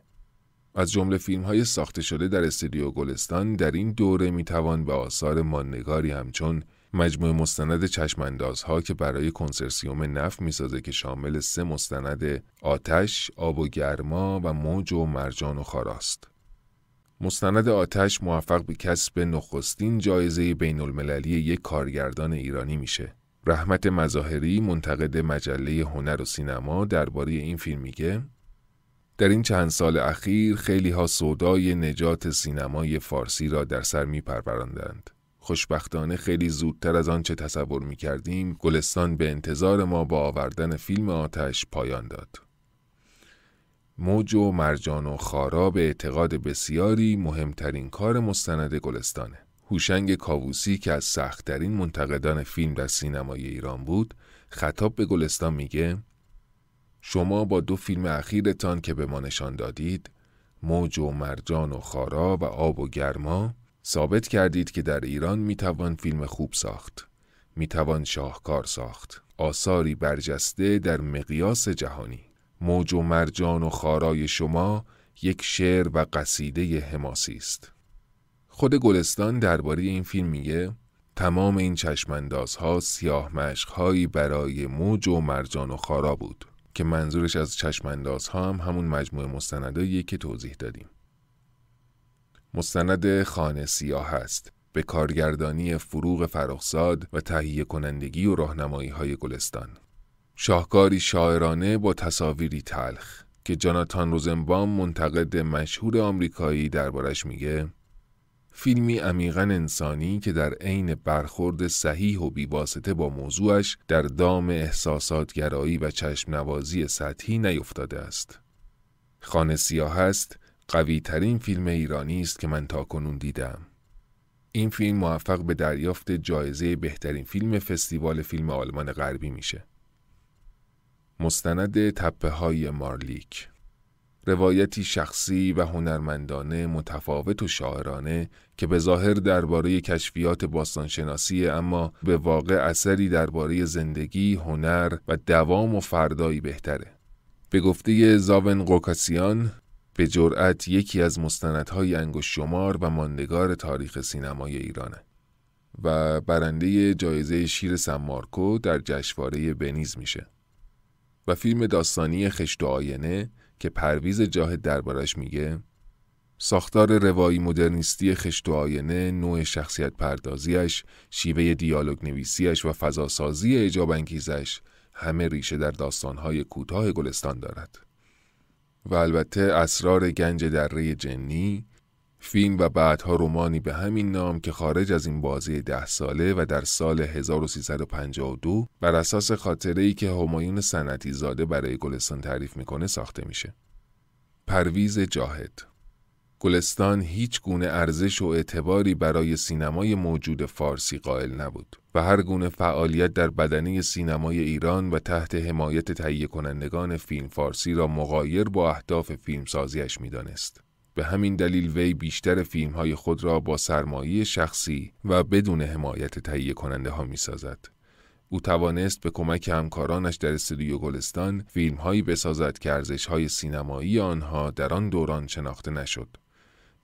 از جمله فیلم های ساخته شده در استودیو گلستان در این دوره میتوان به آثار ماندگاری همچون مجموعه مستند چشماندازها که برای کنسرسیوم نفت میسازه که شامل سه مستند آتش، آب و گرما و موج و مرجان و خاراست. مستند آتش موفق به کسب نخستین جایزه بین المللی یک کارگردان ایرانی میشه. رحمت مظاهری منتقد مجله هنر و سینما درباره این فیلم میگه در این چند سال اخیر خیلی ها سودای نجات سینمای فارسی را در سر میپروراندند. خوشبختانه خیلی زودتر از آنچه تصور می کردیم گلستان به انتظار ما با آوردن فیلم آتش پایان داد. موج و مرجان و خارا به اعتقاد بسیاری مهمترین کار مستند گلستانه. هوشنگ کاووسی که از سختترین منتقدان فیلم در سینمای ایران بود، خطاب به گلستان میگه شما با دو فیلم اخیرتان که به ما نشان دادید، موج و مرجان و خارا و آب و گرما، ثابت کردید که در ایران میتوان فیلم خوب ساخت. میتوان شاهکار ساخت. آثاری برجسته در مقیاس جهانی. موج و مرجان و خارای شما یک شعر و قصیده حماسی است. خود گلستان درباره این فیلم میگه تمام این چشماندازها سیاه هایی برای موج و مرجان و خارا بود که منظورش از چشماندازها هم همون مجموعه مستندایی که توضیح دادیم. مستند خانه سیاه است به کارگردانی فروغ فرخزاد و تهیه کنندگی و راهنمایی های گلستان. شاهکاری شاعرانه با تصاویری تلخ که جاناتان روزنبام منتقد مشهور آمریکایی دربارش میگه فیلمی عمیقا انسانی که در عین برخورد صحیح و بیواسطه با موضوعش در دام احساسات گرایی و چشم نوازی سطحی نیفتاده است. خانه سیاه است قوی ترین فیلم ایرانی است که من تا کنون دیدم. این فیلم موفق به دریافت جایزه بهترین فیلم فستیوال فیلم آلمان غربی میشه. مستند تپه های مارلیک روایتی شخصی و هنرمندانه متفاوت و شاعرانه که به ظاهر درباره کشفیات باستانشناسی اما به واقع اثری درباره زندگی، هنر و دوام و فردایی بهتره. به گفته زاون قوکاسیان به جرأت یکی از مستندهای انگوش شمار و ماندگار تاریخ سینمای ایرانه و برنده جایزه شیر سن در جشنواره بنیز میشه. و فیلم داستانی خشت و آینه که پرویز جاهد دربارش میگه ساختار روایی مدرنیستی خشت و آینه، نوع شخصیت پردازیش، شیوه دیالوگ نویسیش و فضاسازی اجاب انگیزش همه ریشه در داستانهای کوتاه گلستان دارد. و البته اسرار گنج دره جنی فیلم و بعدها رومانی به همین نام که خارج از این بازی ده ساله و در سال 1352 بر اساس خاطره ای که همایون سنتی زاده برای گلستان تعریف میکنه ساخته میشه. پرویز جاهد گلستان هیچ گونه ارزش و اعتباری برای سینمای موجود فارسی قائل نبود و هر گونه فعالیت در بدنی سینمای ایران و تحت حمایت تهیه کنندگان فیلم فارسی را مغایر با اهداف فیلمسازیش میدانست. به همین دلیل وی بیشتر فیلم های خود را با سرمایه شخصی و بدون حمایت تهیه کننده ها می سازد. او توانست به کمک همکارانش در استودیو گلستان هایی بسازد که ارزش های سینمایی آنها در آن دوران شناخته نشد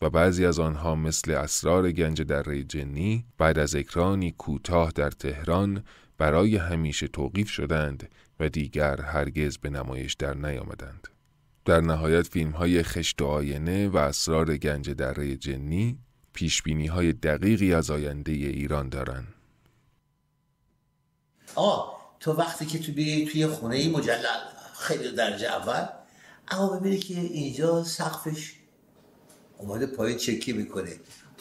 و بعضی از آنها مثل اسرار گنج در جنی بعد از اکرانی کوتاه در تهران برای همیشه توقیف شدند و دیگر هرگز به نمایش در نیامدند. در نهایت فیلم های خشت و آینه و اسرار گنج دره جنی پیش بینی های دقیقی از آینده ایران دارن آه تو وقتی که تو بیری توی خونه مجلل خیلی درجه اول اما ببینی که اینجا سقفش اومده پایین چکی میکنه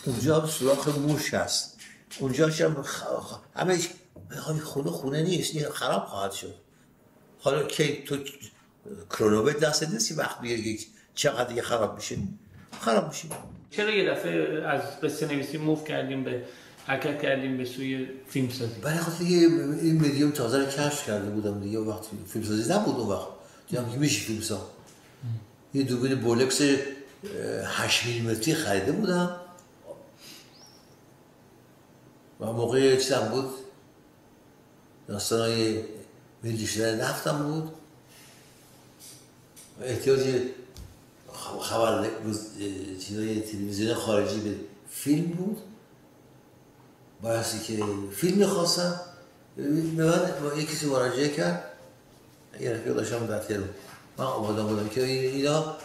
اونجا هم سراخ موش هست اونجا هم خ... همه خونه خونه نیست خراب خواهد شد حالا که تو کرونوبت دست نیستی وقت بگیره یک چقدر یه خراب میشه خراب میشه چرا یه دفعه از قصه نویسی موف کردیم به حرکت کردیم به سوی فیلم سازی برای این میدیوم تازه رو کشف کرده بودم دیگه وقت فیلم سازی نبود اون وقت دیدم که میشه فیلم ساز یه دوربین بولکس 8 میلیمتری خریده بودم و موقع چیزم بود داستان های ملی شده نفتم بود احتیاج خبر چیزای تلویزیون خارجی به فیلم بود بایستی که فیلم میخواستم به من کسی مراجعه کرد یه رفیق داشتم در تهران من آمادم بودم که اینا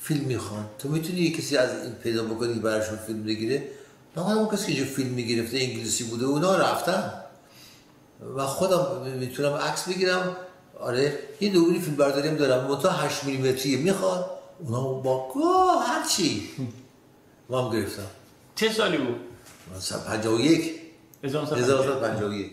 فیلم میخوان تو میتونی یه کسی از این پیدا بکنی براشون فیلم بگیره من اون کسی که فیلم میگرفته انگلیسی بوده اونا رفتن و خودم میتونم عکس بگیرم آره یه دوربین فیلم برداریم دارم متا 8 میلیمتری میخواد اونا با گوه هر چی ما هم گرفتم چه سالی بود؟ 51 1951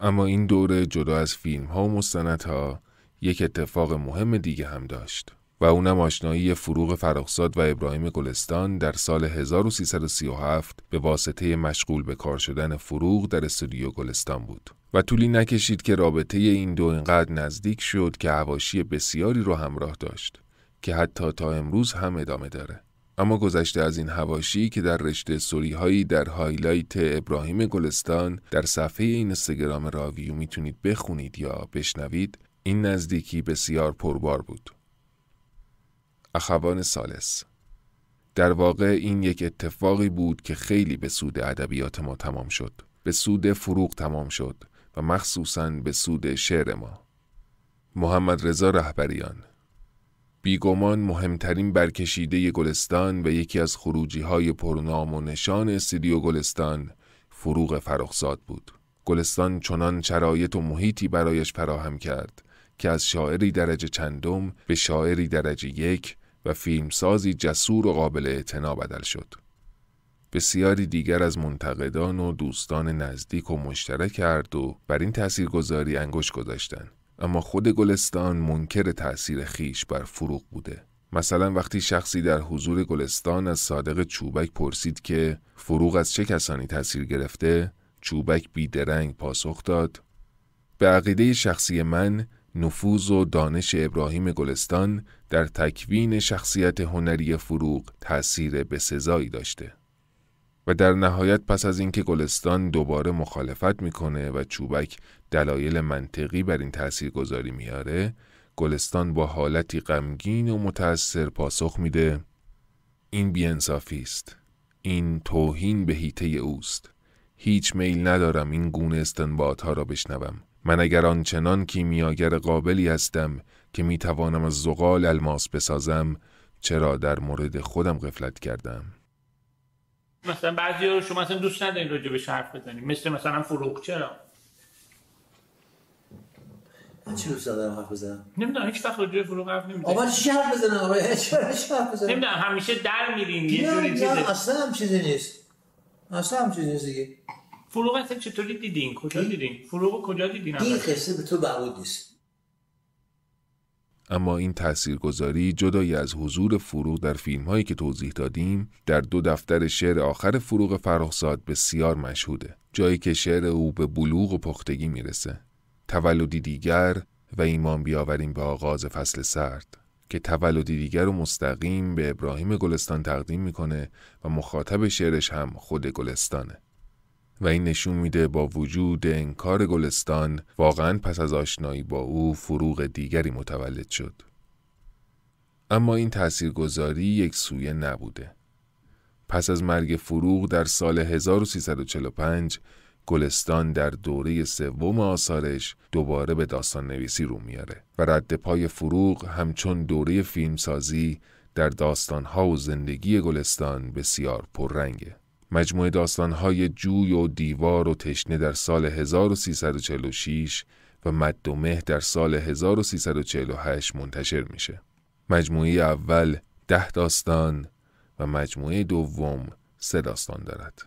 اما این دوره جدا از فیلم ها و مستند ها یک اتفاق مهم دیگه هم داشت و اونم آشنایی فروغ فراخصاد و ابراهیم گلستان در سال 1337 به واسطه مشغول به کار شدن فروغ در استودیو گلستان بود و طولی نکشید که رابطه این دو اینقدر نزدیک شد که هواشی بسیاری رو همراه داشت که حتی تا امروز هم ادامه داره اما گذشته از این هواشی که در رشته سوریهایی در هایلایت ابراهیم گلستان در صفحه اینستاگرام راویو میتونید بخونید یا بشنوید این نزدیکی بسیار پربار بود اخوان سالس در واقع این یک اتفاقی بود که خیلی به سود ادبیات ما تمام شد به سود فروغ تمام شد و مخصوصا به سود شعر ما محمد رضا رهبریان بیگمان مهمترین برکشیده گلستان و یکی از خروجی های پرنام و نشان استیدیو گلستان فروغ فرخزاد بود گلستان چنان شرایط و محیطی برایش فراهم کرد که از شاعری درجه چندم به شاعری درجه یک و فیلمسازی جسور و قابل اعتنا بدل شد. بسیاری دیگر از منتقدان و دوستان نزدیک و مشترک کرد و بر این تاثیرگذاری انگشت گذاشتند اما خود گلستان منکر تاثیر خیش بر فروغ بوده مثلا وقتی شخصی در حضور گلستان از صادق چوبک پرسید که فروغ از چه کسانی تاثیر گرفته چوبک بیدرنگ پاسخ داد به عقیده شخصی من نفوذ و دانش ابراهیم گلستان در تکوین شخصیت هنری فروغ تأثیر سزایی داشته و در نهایت پس از اینکه گلستان دوباره مخالفت میکنه و چوبک دلایل منطقی بر این گذاری میاره گلستان با حالتی غمگین و متأثر پاسخ میده این بیانصافی است این توهین به هیته اوست هیچ میل ندارم این گونه استنباط را بشنوم من اگر آنچنان کیمیاگر قابلی هستم که میتوانم توانم از زغال الماس بسازم چرا در مورد خودم غفلت کردم مثلا بعضی رو شما اصلا دوست ندارید راجع به حرف بزنیم مثل مثلا فروغ چرا من چی دوست دارم حرف بزنم نمیدونم هیچ وقت راجع فروغ حرف نمیزنم آبا چی حرف بزنم آبا چی حرف بزنم نمیدونم همیشه در میرین یه جوری اصلا هم چیزی نیست اصلا هم چیزی نیست دیگه فروغ اصلا چطوری دیدین کجا دیدین فروغ کجا دیدین این قصه به تو بعود اما این تاثیرگذاری جدایی از حضور فروغ در فیلم هایی که توضیح دادیم در دو دفتر شعر آخر فروغ فرخزاد بسیار مشهوده جایی که شعر او به بلوغ و پختگی میرسه تولدی دیگر و ایمان بیاوریم به آغاز فصل سرد که تولدی دیگر و مستقیم به ابراهیم گلستان تقدیم میکنه و مخاطب شعرش هم خود گلستانه و این نشون میده با وجود انکار گلستان واقعا پس از آشنایی با او فروغ دیگری متولد شد. اما این تاثیرگذاری یک سویه نبوده. پس از مرگ فروغ در سال 1345 گلستان در دوره سوم آثارش دوباره به داستان نویسی رو میاره و رد پای فروغ همچون دوره فیلمسازی در داستانها و زندگی گلستان بسیار پررنگه. مجموع داستانهای جوی و دیوار و تشنه در سال 1346 و مد و مه در سال 1348 منتشر میشه. مجموعه اول ده داستان و مجموعه دوم سه داستان دارد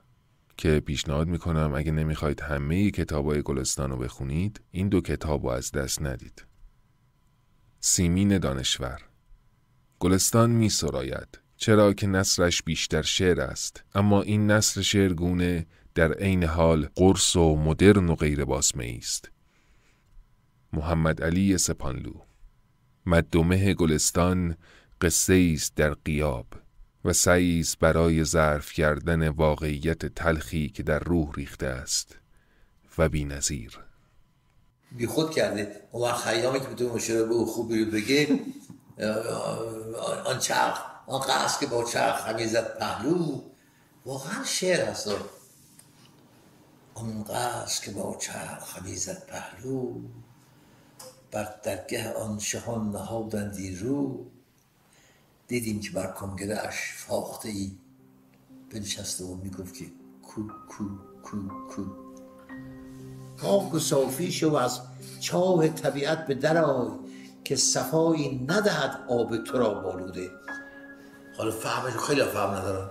که پیشنهاد میکنم اگه نمیخواید همه های گلستان رو بخونید این دو کتاب رو از دست ندید. سیمین دانشور گلستان می سراید چرا که نصرش بیشتر شعر است اما این نصر شعرگونه در عین حال قرص و مدرن و غیر باسمه است محمد علی سپانلو مدومه گلستان قصه است در قیاب و سعی است برای ظرف کردن واقعیت تلخی که در روح ریخته است و نظیر بی خود کرده اما خیامی که بتونه خوب به خوبی بگه آن چرخ آن قصد که با چرخ زد پهلو واقعا شعر هست آن قصد که با چرخ زد پهلو بر درگه آن شهان نهادندی رو دیدیم که بر کنگره اش فاخته ای بنشسته و میگفت که کو کو کو کو پاک صافی شو از چاه طبیعت به آی که صفایی ندهد آب تو را بالوده حالا فهمش خیلی فهم نداره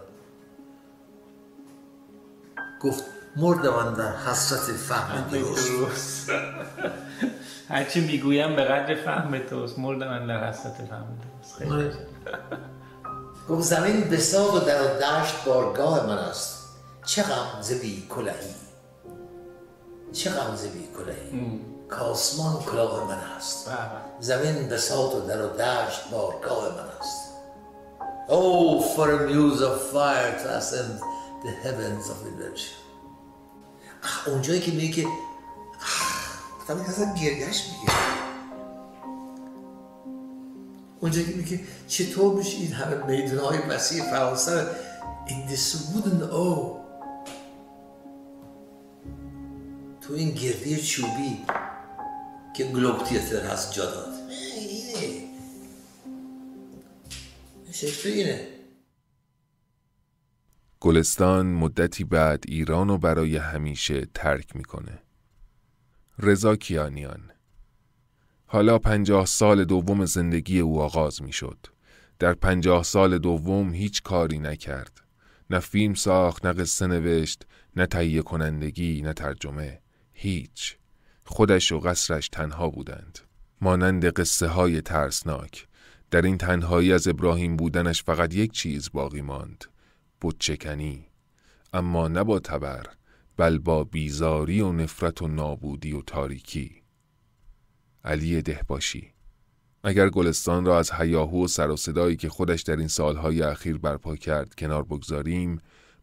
گفت من در حسرت فهم درست هرچی میگویم به قدر فهم توست من در حسرت فهم درست خیلی آره. گفت زمین بساق و در دشت بارگاه من است چه غم زبی کلهی چه غم زبی کلهی کاسمان کلاه من است زمین بساط و در و دشت بارگاه من است Oh, for a muse of fire to ascend the heavens of liberty. اونجایی که میگه که که اصلا میگه اونجایی که میگه چطور میشه این همه میدون های وسیع فرانسه این this wooden او تو این گردی چوبی که گلوب تیتر هست جا داد گلستان مدتی بعد ایران رو برای همیشه ترک میکنه. رضا کیانیان حالا پنجاه سال دوم زندگی او آغاز میشد. در پنجاه سال دوم هیچ کاری نکرد. نه فیلم ساخت، نه قصه نوشت، نه تهیه کنندگی، نه ترجمه. هیچ. خودش و قصرش تنها بودند. مانند قصه های ترسناک در این تنهایی از ابراهیم بودنش فقط یک چیز باقی ماند بچکنی اما نه با تبر بل با بیزاری و نفرت و نابودی و تاریکی علی دهباشی اگر گلستان را از حیاهو و سر و صدایی که خودش در این سالهای اخیر برپا کرد کنار بگذاریم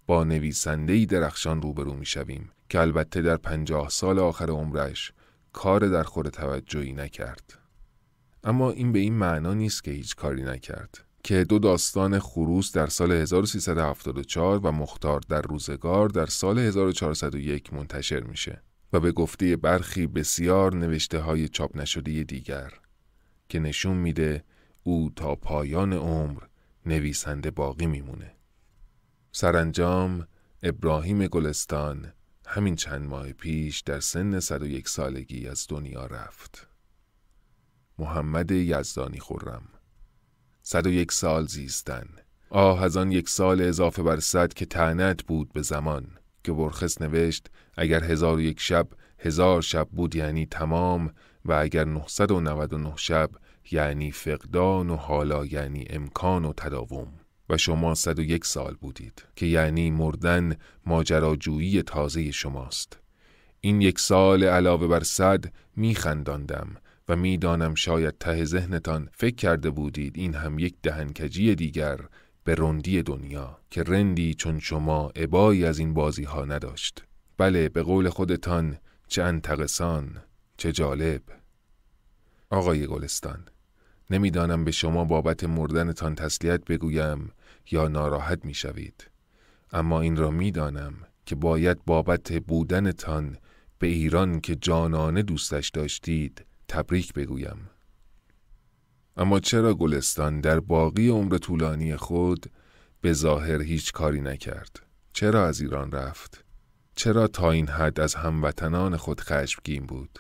با نویسندهی درخشان روبرو میشویم که البته در پنجاه سال آخر عمرش کار در خور توجهی نکرد. اما این به این معنا نیست که هیچ کاری نکرد که دو داستان خروس در سال 1374 و مختار در روزگار در سال 1401 منتشر میشه و به گفته برخی بسیار نوشته های چاپ نشده دیگر که نشون میده او تا پایان عمر نویسنده باقی میمونه. سرانجام ابراهیم گلستان همین چند ماه پیش در سن 101 سالگی از دنیا رفت. محمد یزدانی خورم یک سال زیستن آه از آن یک سال اضافه بر صد که تعنت بود به زمان که برخس نوشت اگر هزار و یک شب هزار شب بود یعنی تمام و اگر 999 شب یعنی فقدان و حالا یعنی امکان و تداوم و شما یک سال بودید که یعنی مردن ماجراجویی تازه شماست این یک سال علاوه بر صد میخنداندم و میدانم شاید ته ذهنتان فکر کرده بودید این هم یک دهنکجی دیگر به رندی دنیا که رندی چون شما عبایی از این بازی ها نداشت بله به قول خودتان چه انتقسان چه جالب آقای گلستان نمیدانم به شما بابت مردنتان تسلیت بگویم یا ناراحت میشوید. اما این را میدانم که باید بابت بودنتان به ایران که جانانه دوستش داشتید تبریک بگویم اما چرا گلستان در باقی عمر طولانی خود به ظاهر هیچ کاری نکرد چرا از ایران رفت چرا تا این حد از هموطنان خود خشمگین بود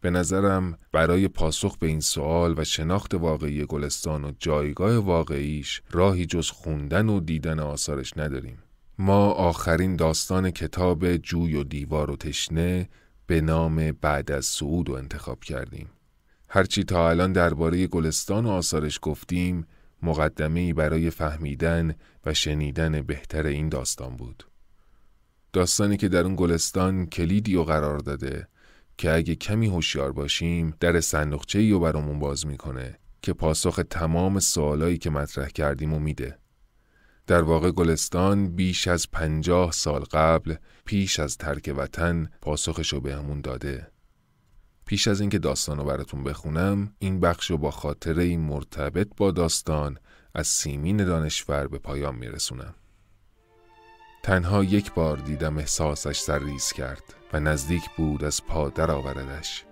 به نظرم برای پاسخ به این سوال و شناخت واقعی گلستان و جایگاه واقعیش راهی جز خوندن و دیدن آثارش نداریم ما آخرین داستان کتاب جوی و دیوار و تشنه به نام بعد از سعود و انتخاب کردیم. هرچی تا الان درباره گلستان و آثارش گفتیم مقدمه برای فهمیدن و شنیدن بهتر این داستان بود. داستانی که در اون گلستان کلیدی و قرار داده که اگه کمی هوشیار باشیم در صندوقچه ای رو برامون باز میکنه که پاسخ تمام سوالایی که مطرح کردیم و میده. در واقع گلستان بیش از پنجاه سال قبل پیش از ترک وطن پاسخش رو بهمون داده پیش از اینکه داستان رو براتون بخونم این بخش رو با خاطره این مرتبط با داستان از سیمین دانشور به پایان میرسونم تنها یک بار دیدم احساسش سرریز کرد و نزدیک بود از پا درآوردش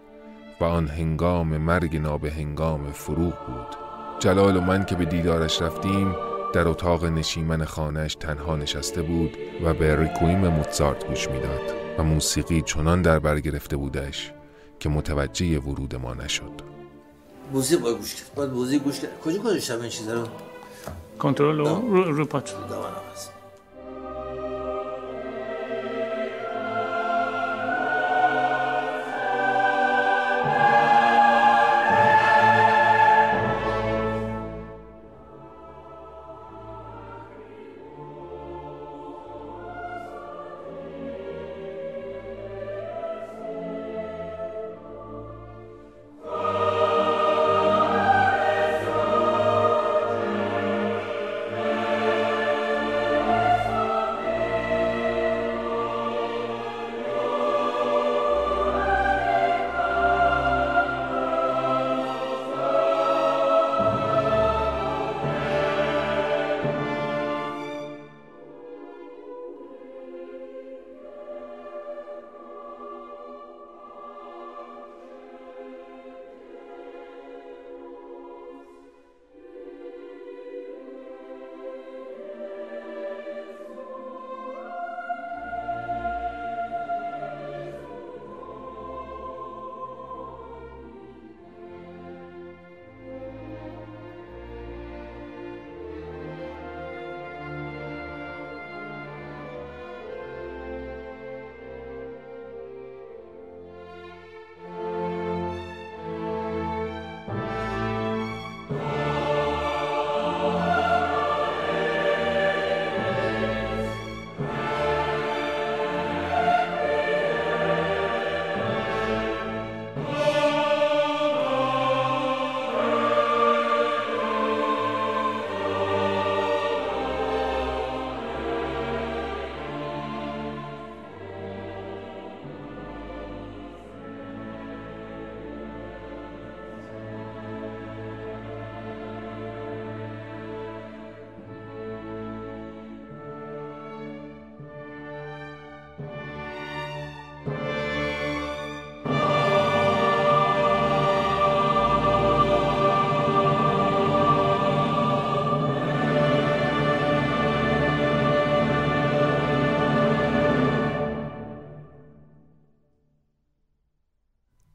و آن هنگام مرگ هنگام فروغ بود جلال و من که به دیدارش رفتیم در اتاق نشیمن خانهش تنها نشسته بود و به ریکویم موتزارت گوش میداد و موسیقی چنان در بر گرفته بودش که متوجه ورود ما نشد موسیقی باید گوش کرد باید گوش کرد کجا گذاشتم این چیزا رو کنترل رو رو, رو پات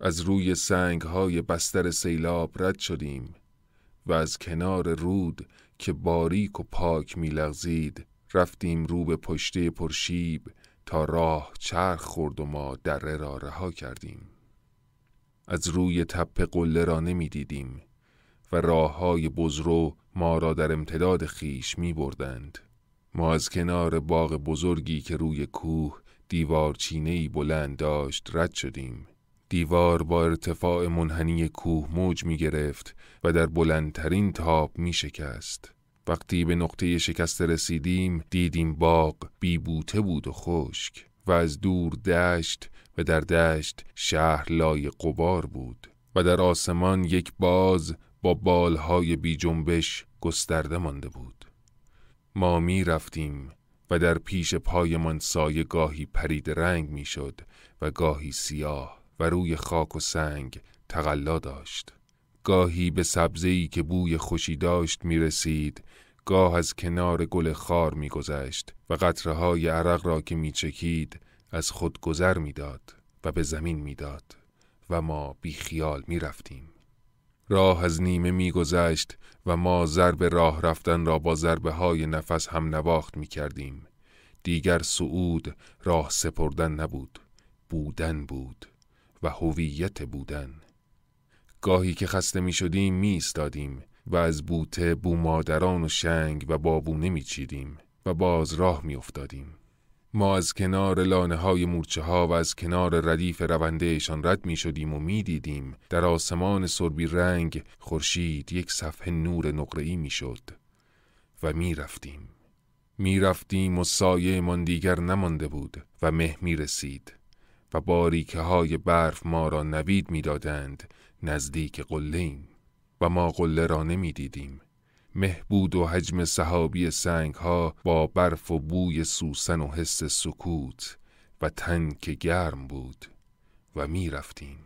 از روی سنگ های بستر سیلاب رد شدیم و از کنار رود که باریک و پاک لغزید رفتیم رو به پشته پرشیب تا راه چرخ خورد و ما دره را رها کردیم از روی تپه قله را نمیدیدیم و راه های بزرو ما را در امتداد خیش می بردند. ما از کنار باغ بزرگی که روی کوه دیوار چینهی بلند داشت رد شدیم دیوار با ارتفاع منحنی کوه موج می گرفت و در بلندترین تاب می شکست. وقتی به نقطه شکست رسیدیم دیدیم باغ بی بوته بود و خشک و از دور دشت و در دشت شهر لای قبار بود و در آسمان یک باز با بالهای بی جنبش گسترده مانده بود. ما می رفتیم و در پیش پایمان سایه گاهی پرید رنگ می شد و گاهی سیاه و روی خاک و سنگ تقلا داشت. گاهی به سبزهی که بوی خوشی داشت می رسید، گاه از کنار گل خار می گذشت و قطرهای عرق را که می چکید از خود گذر می داد و به زمین می داد و ما بی خیال می رفتیم. راه از نیمه می گذشت و ما ضرب راه رفتن را با ضربه های نفس هم نواخت می کردیم. دیگر سعود راه سپردن نبود. بودن بود. و هویت بودن گاهی که خسته می شدیم می استادیم و از بوته بومادران و شنگ و بابونه می چیدیم و باز راه می افتادیم. ما از کنار لانه های مورچه ها و از کنار ردیف روندهشان رد می شدیم و می دیدیم در آسمان سربی رنگ خورشید یک صفحه نور ای می شد و می رفتیم. می رفتیم و سایه من دیگر نمانده بود و مه می رسید و باریکه های برف ما را نوید میدادند نزدیک قله و ما قله را نمی دیدیم. مهبود و حجم صحابی سنگ ها با برف و بوی سوسن و حس سکوت و تن که گرم بود و می رفتیم.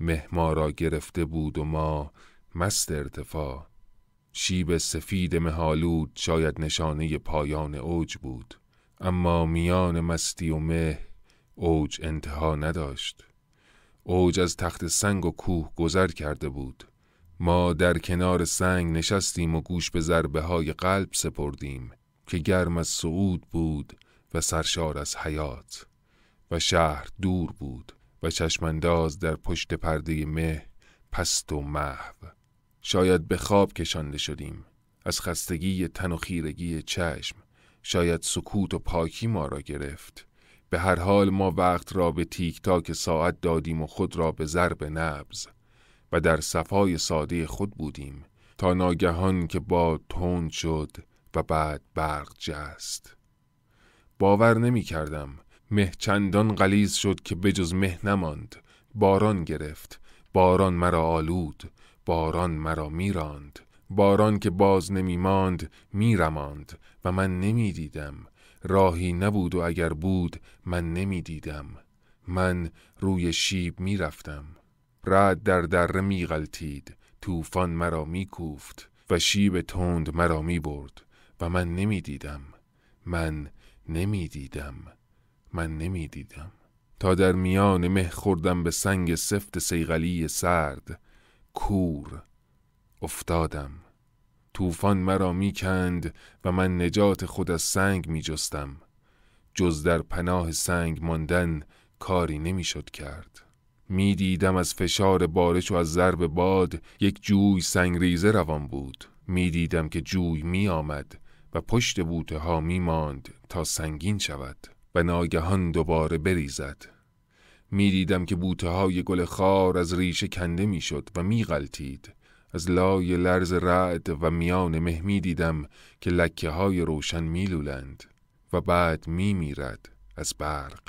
مه ما را گرفته بود و ما مست ارتفاع شیب سفید مهالود شاید نشانه پایان اوج بود اما میان مستی و مه اوج انتها نداشت اوج از تخت سنگ و کوه گذر کرده بود ما در کنار سنگ نشستیم و گوش به ضربه های قلب سپردیم که گرم از صعود بود و سرشار از حیات و شهر دور بود و چشمنداز در پشت پرده مه پست و محو شاید به خواب کشانده شدیم از خستگی تن و خیرگی چشم شاید سکوت و پاکی ما را گرفت به هر حال ما وقت را به تیک تاک ساعت دادیم و خود را به ضرب نبز و در صفای ساده خود بودیم تا ناگهان که باد تند شد و بعد برق جست باور نمی کردم مه چندان غلیز شد که بجز مه نماند باران گرفت باران مرا آلود باران مرا میراند باران که باز نمی ماند می و من نمی دیدم راهی نبود و اگر بود من نمی دیدم. من روی شیب می رفتم. رد در دره می غلطید. توفان مرا می کوفت و شیب تند مرا می برد و من نمی دیدم. من نمی دیدم. من نمی دیدم. تا در میان مه خوردم به سنگ سفت سیغلی سرد کور افتادم طوفان مرا میکند و من نجات خود از سنگ میجستم جز در پناه سنگ ماندن کاری نمیشد کرد میدیدم از فشار بارش و از ضرب باد یک جوی سنگریزه روان بود میدیدم که جوی می آمد و پشت بوته ها می ماند تا سنگین شود و ناگهان دوباره بریزد میدیدم که بوته های گل خار از ریشه کنده میشد و می غلطید از لای لرز رعد و میان مه دیدم که لکه های روشن میلولند و بعد می میرد از برق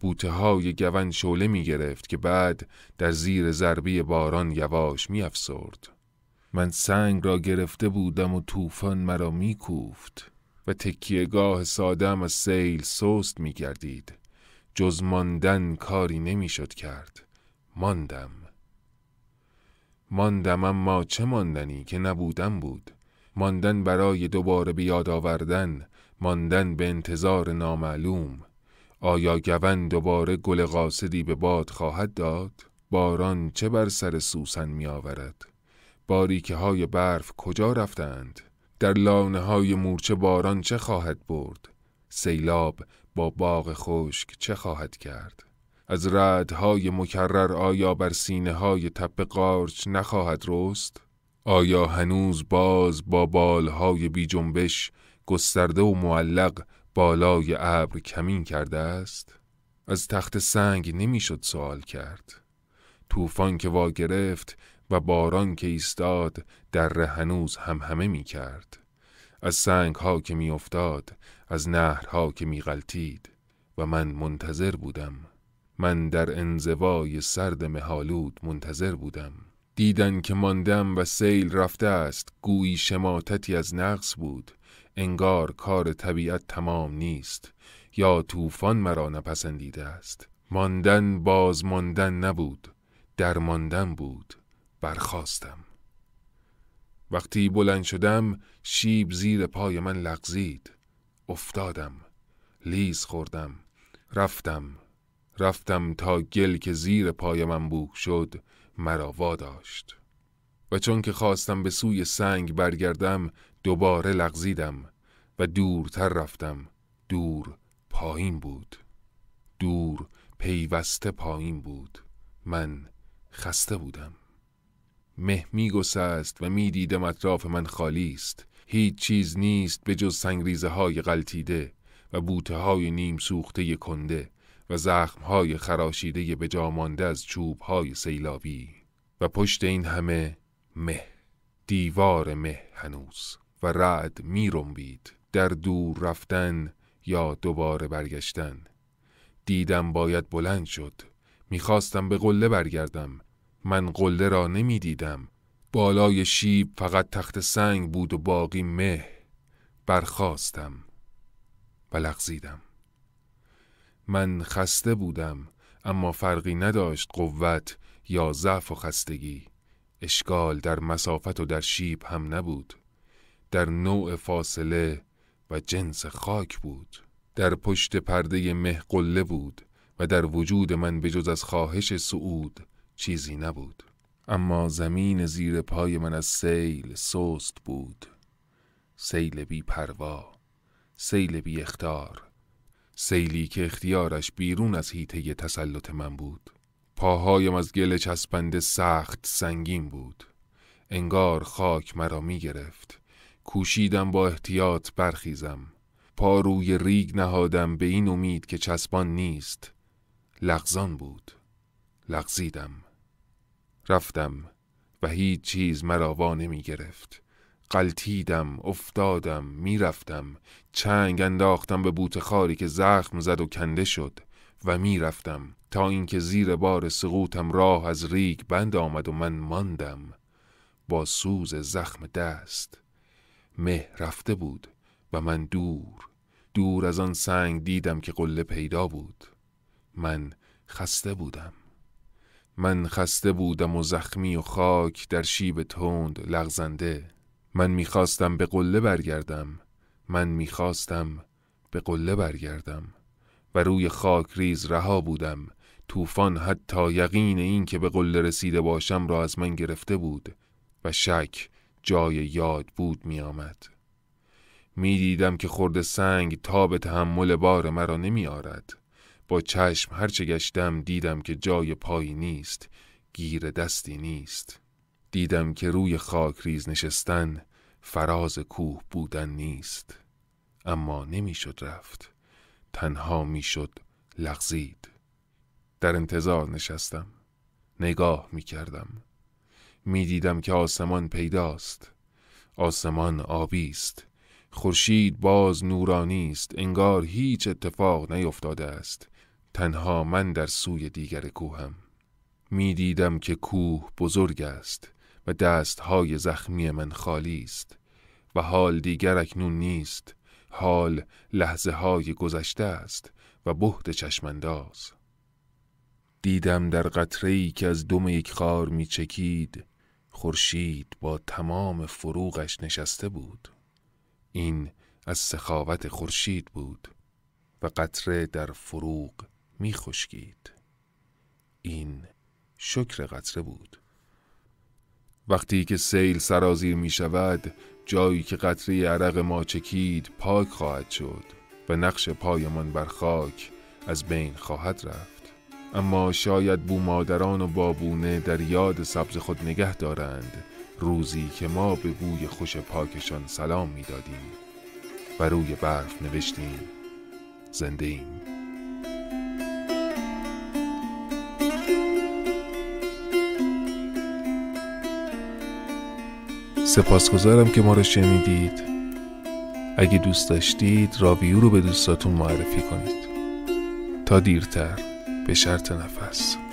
بوته های گون شوله می گرفت که بعد در زیر ضربه باران یواش می من سنگ را گرفته بودم و طوفان مرا می کوفت و گاه سادم از سیل سست می گردید. جز ماندن کاری نمیشد کرد. ماندم. ماندم اما چه ماندنی که نبودم بود ماندن برای دوباره به یاد آوردن ماندن به انتظار نامعلوم آیا گون دوباره گل قاصدی به باد خواهد داد باران چه بر سر سوسن می آورد باریکه های برف کجا رفتند در لانه های مورچه باران چه خواهد برد سیلاب با باغ خشک چه خواهد کرد از ردهای مکرر آیا بر سینه های تپ قارچ نخواهد رست؟ آیا هنوز باز با بالهای بی جنبش گسترده و معلق بالای ابر کمین کرده است؟ از تخت سنگ نمیشد سوال کرد. طوفان که وا گرفت و باران که ایستاد در هنوز هم همه می کرد. از سنگ ها که می افتاد، از نهرها که می غلطید و من منتظر بودم. من در انزوای سرد مهالود منتظر بودم دیدن که ماندم و سیل رفته است گویی شماتتی از نقص بود انگار کار طبیعت تمام نیست یا طوفان مرا نپسندیده است ماندن باز ماندن نبود در ماندن بود برخواستم وقتی بلند شدم شیب زیر پای من لغزید افتادم لیز خوردم رفتم رفتم تا گل که زیر پای من بوخ شد مرا واداشت و چون که خواستم به سوی سنگ برگردم دوباره لغزیدم و دورتر رفتم دور پایین بود دور پیوسته پایین بود من خسته بودم مه است و میدیدم اطراف من خالی است هیچ چیز نیست به جز سنگریزه های غلطیده و بوته های نیم سوخته کنده و زخمهای خراشیده به جامانده از چوبهای سیلابی و پشت این همه مه دیوار مه هنوز و رعد می رنبید در دور رفتن یا دوباره برگشتن دیدم باید بلند شد میخواستم به قله برگردم من قله را نمیدیدم بالای شیب فقط تخت سنگ بود و باقی مه برخواستم و لغزیدم من خسته بودم اما فرقی نداشت قوت یا ضعف و خستگی اشکال در مسافت و در شیب هم نبود در نوع فاصله و جنس خاک بود در پشت پرده مه قله بود و در وجود من به جز از خواهش سعود چیزی نبود اما زمین زیر پای من از سیل سست بود سیل بی پروا سیل بی اختار سیلی که اختیارش بیرون از هیته تسلط من بود. پاهایم از گل چسبنده سخت سنگین بود. انگار خاک مرا می گرفت. کوشیدم با احتیاط برخیزم. پا روی ریگ نهادم به این امید که چسبان نیست. لغزان بود. لغزیدم. رفتم و هیچ چیز مرا وا نمی گرفت. قلتیدم افتادم میرفتم چنگ انداختم به بوت خاری که زخم زد و کنده شد و میرفتم تا اینکه زیر بار سقوطم راه از ریگ بند آمد و من ماندم با سوز زخم دست مه رفته بود و من دور دور از آن سنگ دیدم که قله پیدا بود من خسته بودم من خسته بودم و زخمی و خاک در شیب تند لغزنده من میخواستم به قله برگردم من میخواستم به قله برگردم و روی خاک ریز رها بودم طوفان حتی یقین این که به قله رسیده باشم را از من گرفته بود و شک جای یاد بود می آمد. می دیدم که خورد سنگ تا به تحمل بار مرا نمی آرد. با چشم هرچه گشتم دیدم که جای پایی نیست، گیر دستی نیست. دیدم که روی خاک ریز نشستن فراز کوه بودن نیست اما نمیشد رفت تنها میشد لغزید در انتظار نشستم نگاه میکردم. میدیدم می دیدم که آسمان پیداست آسمان آبی است خورشید باز نورانی است انگار هیچ اتفاق نیفتاده است تنها من در سوی دیگر کوهم می دیدم که کوه بزرگ است و دستهای زخمی من خالی است و حال دیگر اکنون نیست حال لحظه های گذشته است و بهد چشمنداز دیدم در قطره ای که از دم یک خار می چکید خورشید با تمام فروغش نشسته بود این از سخاوت خورشید بود و قطره در فروغ می خشکید این شکر قطره بود وقتی که سیل سرازیر می شود جایی که قطری عرق ما چکید پاک خواهد شد و نقش پایمان بر خاک از بین خواهد رفت اما شاید بو مادران و بابونه در یاد سبز خود نگه دارند روزی که ما به بوی خوش پاکشان سلام می دادیم و روی برف نوشتیم زنده ایم سپاسگزارم که ما رو شنیدید اگه دوست داشتید راویو رو به دوستاتون معرفی کنید تا دیرتر به شرط نفس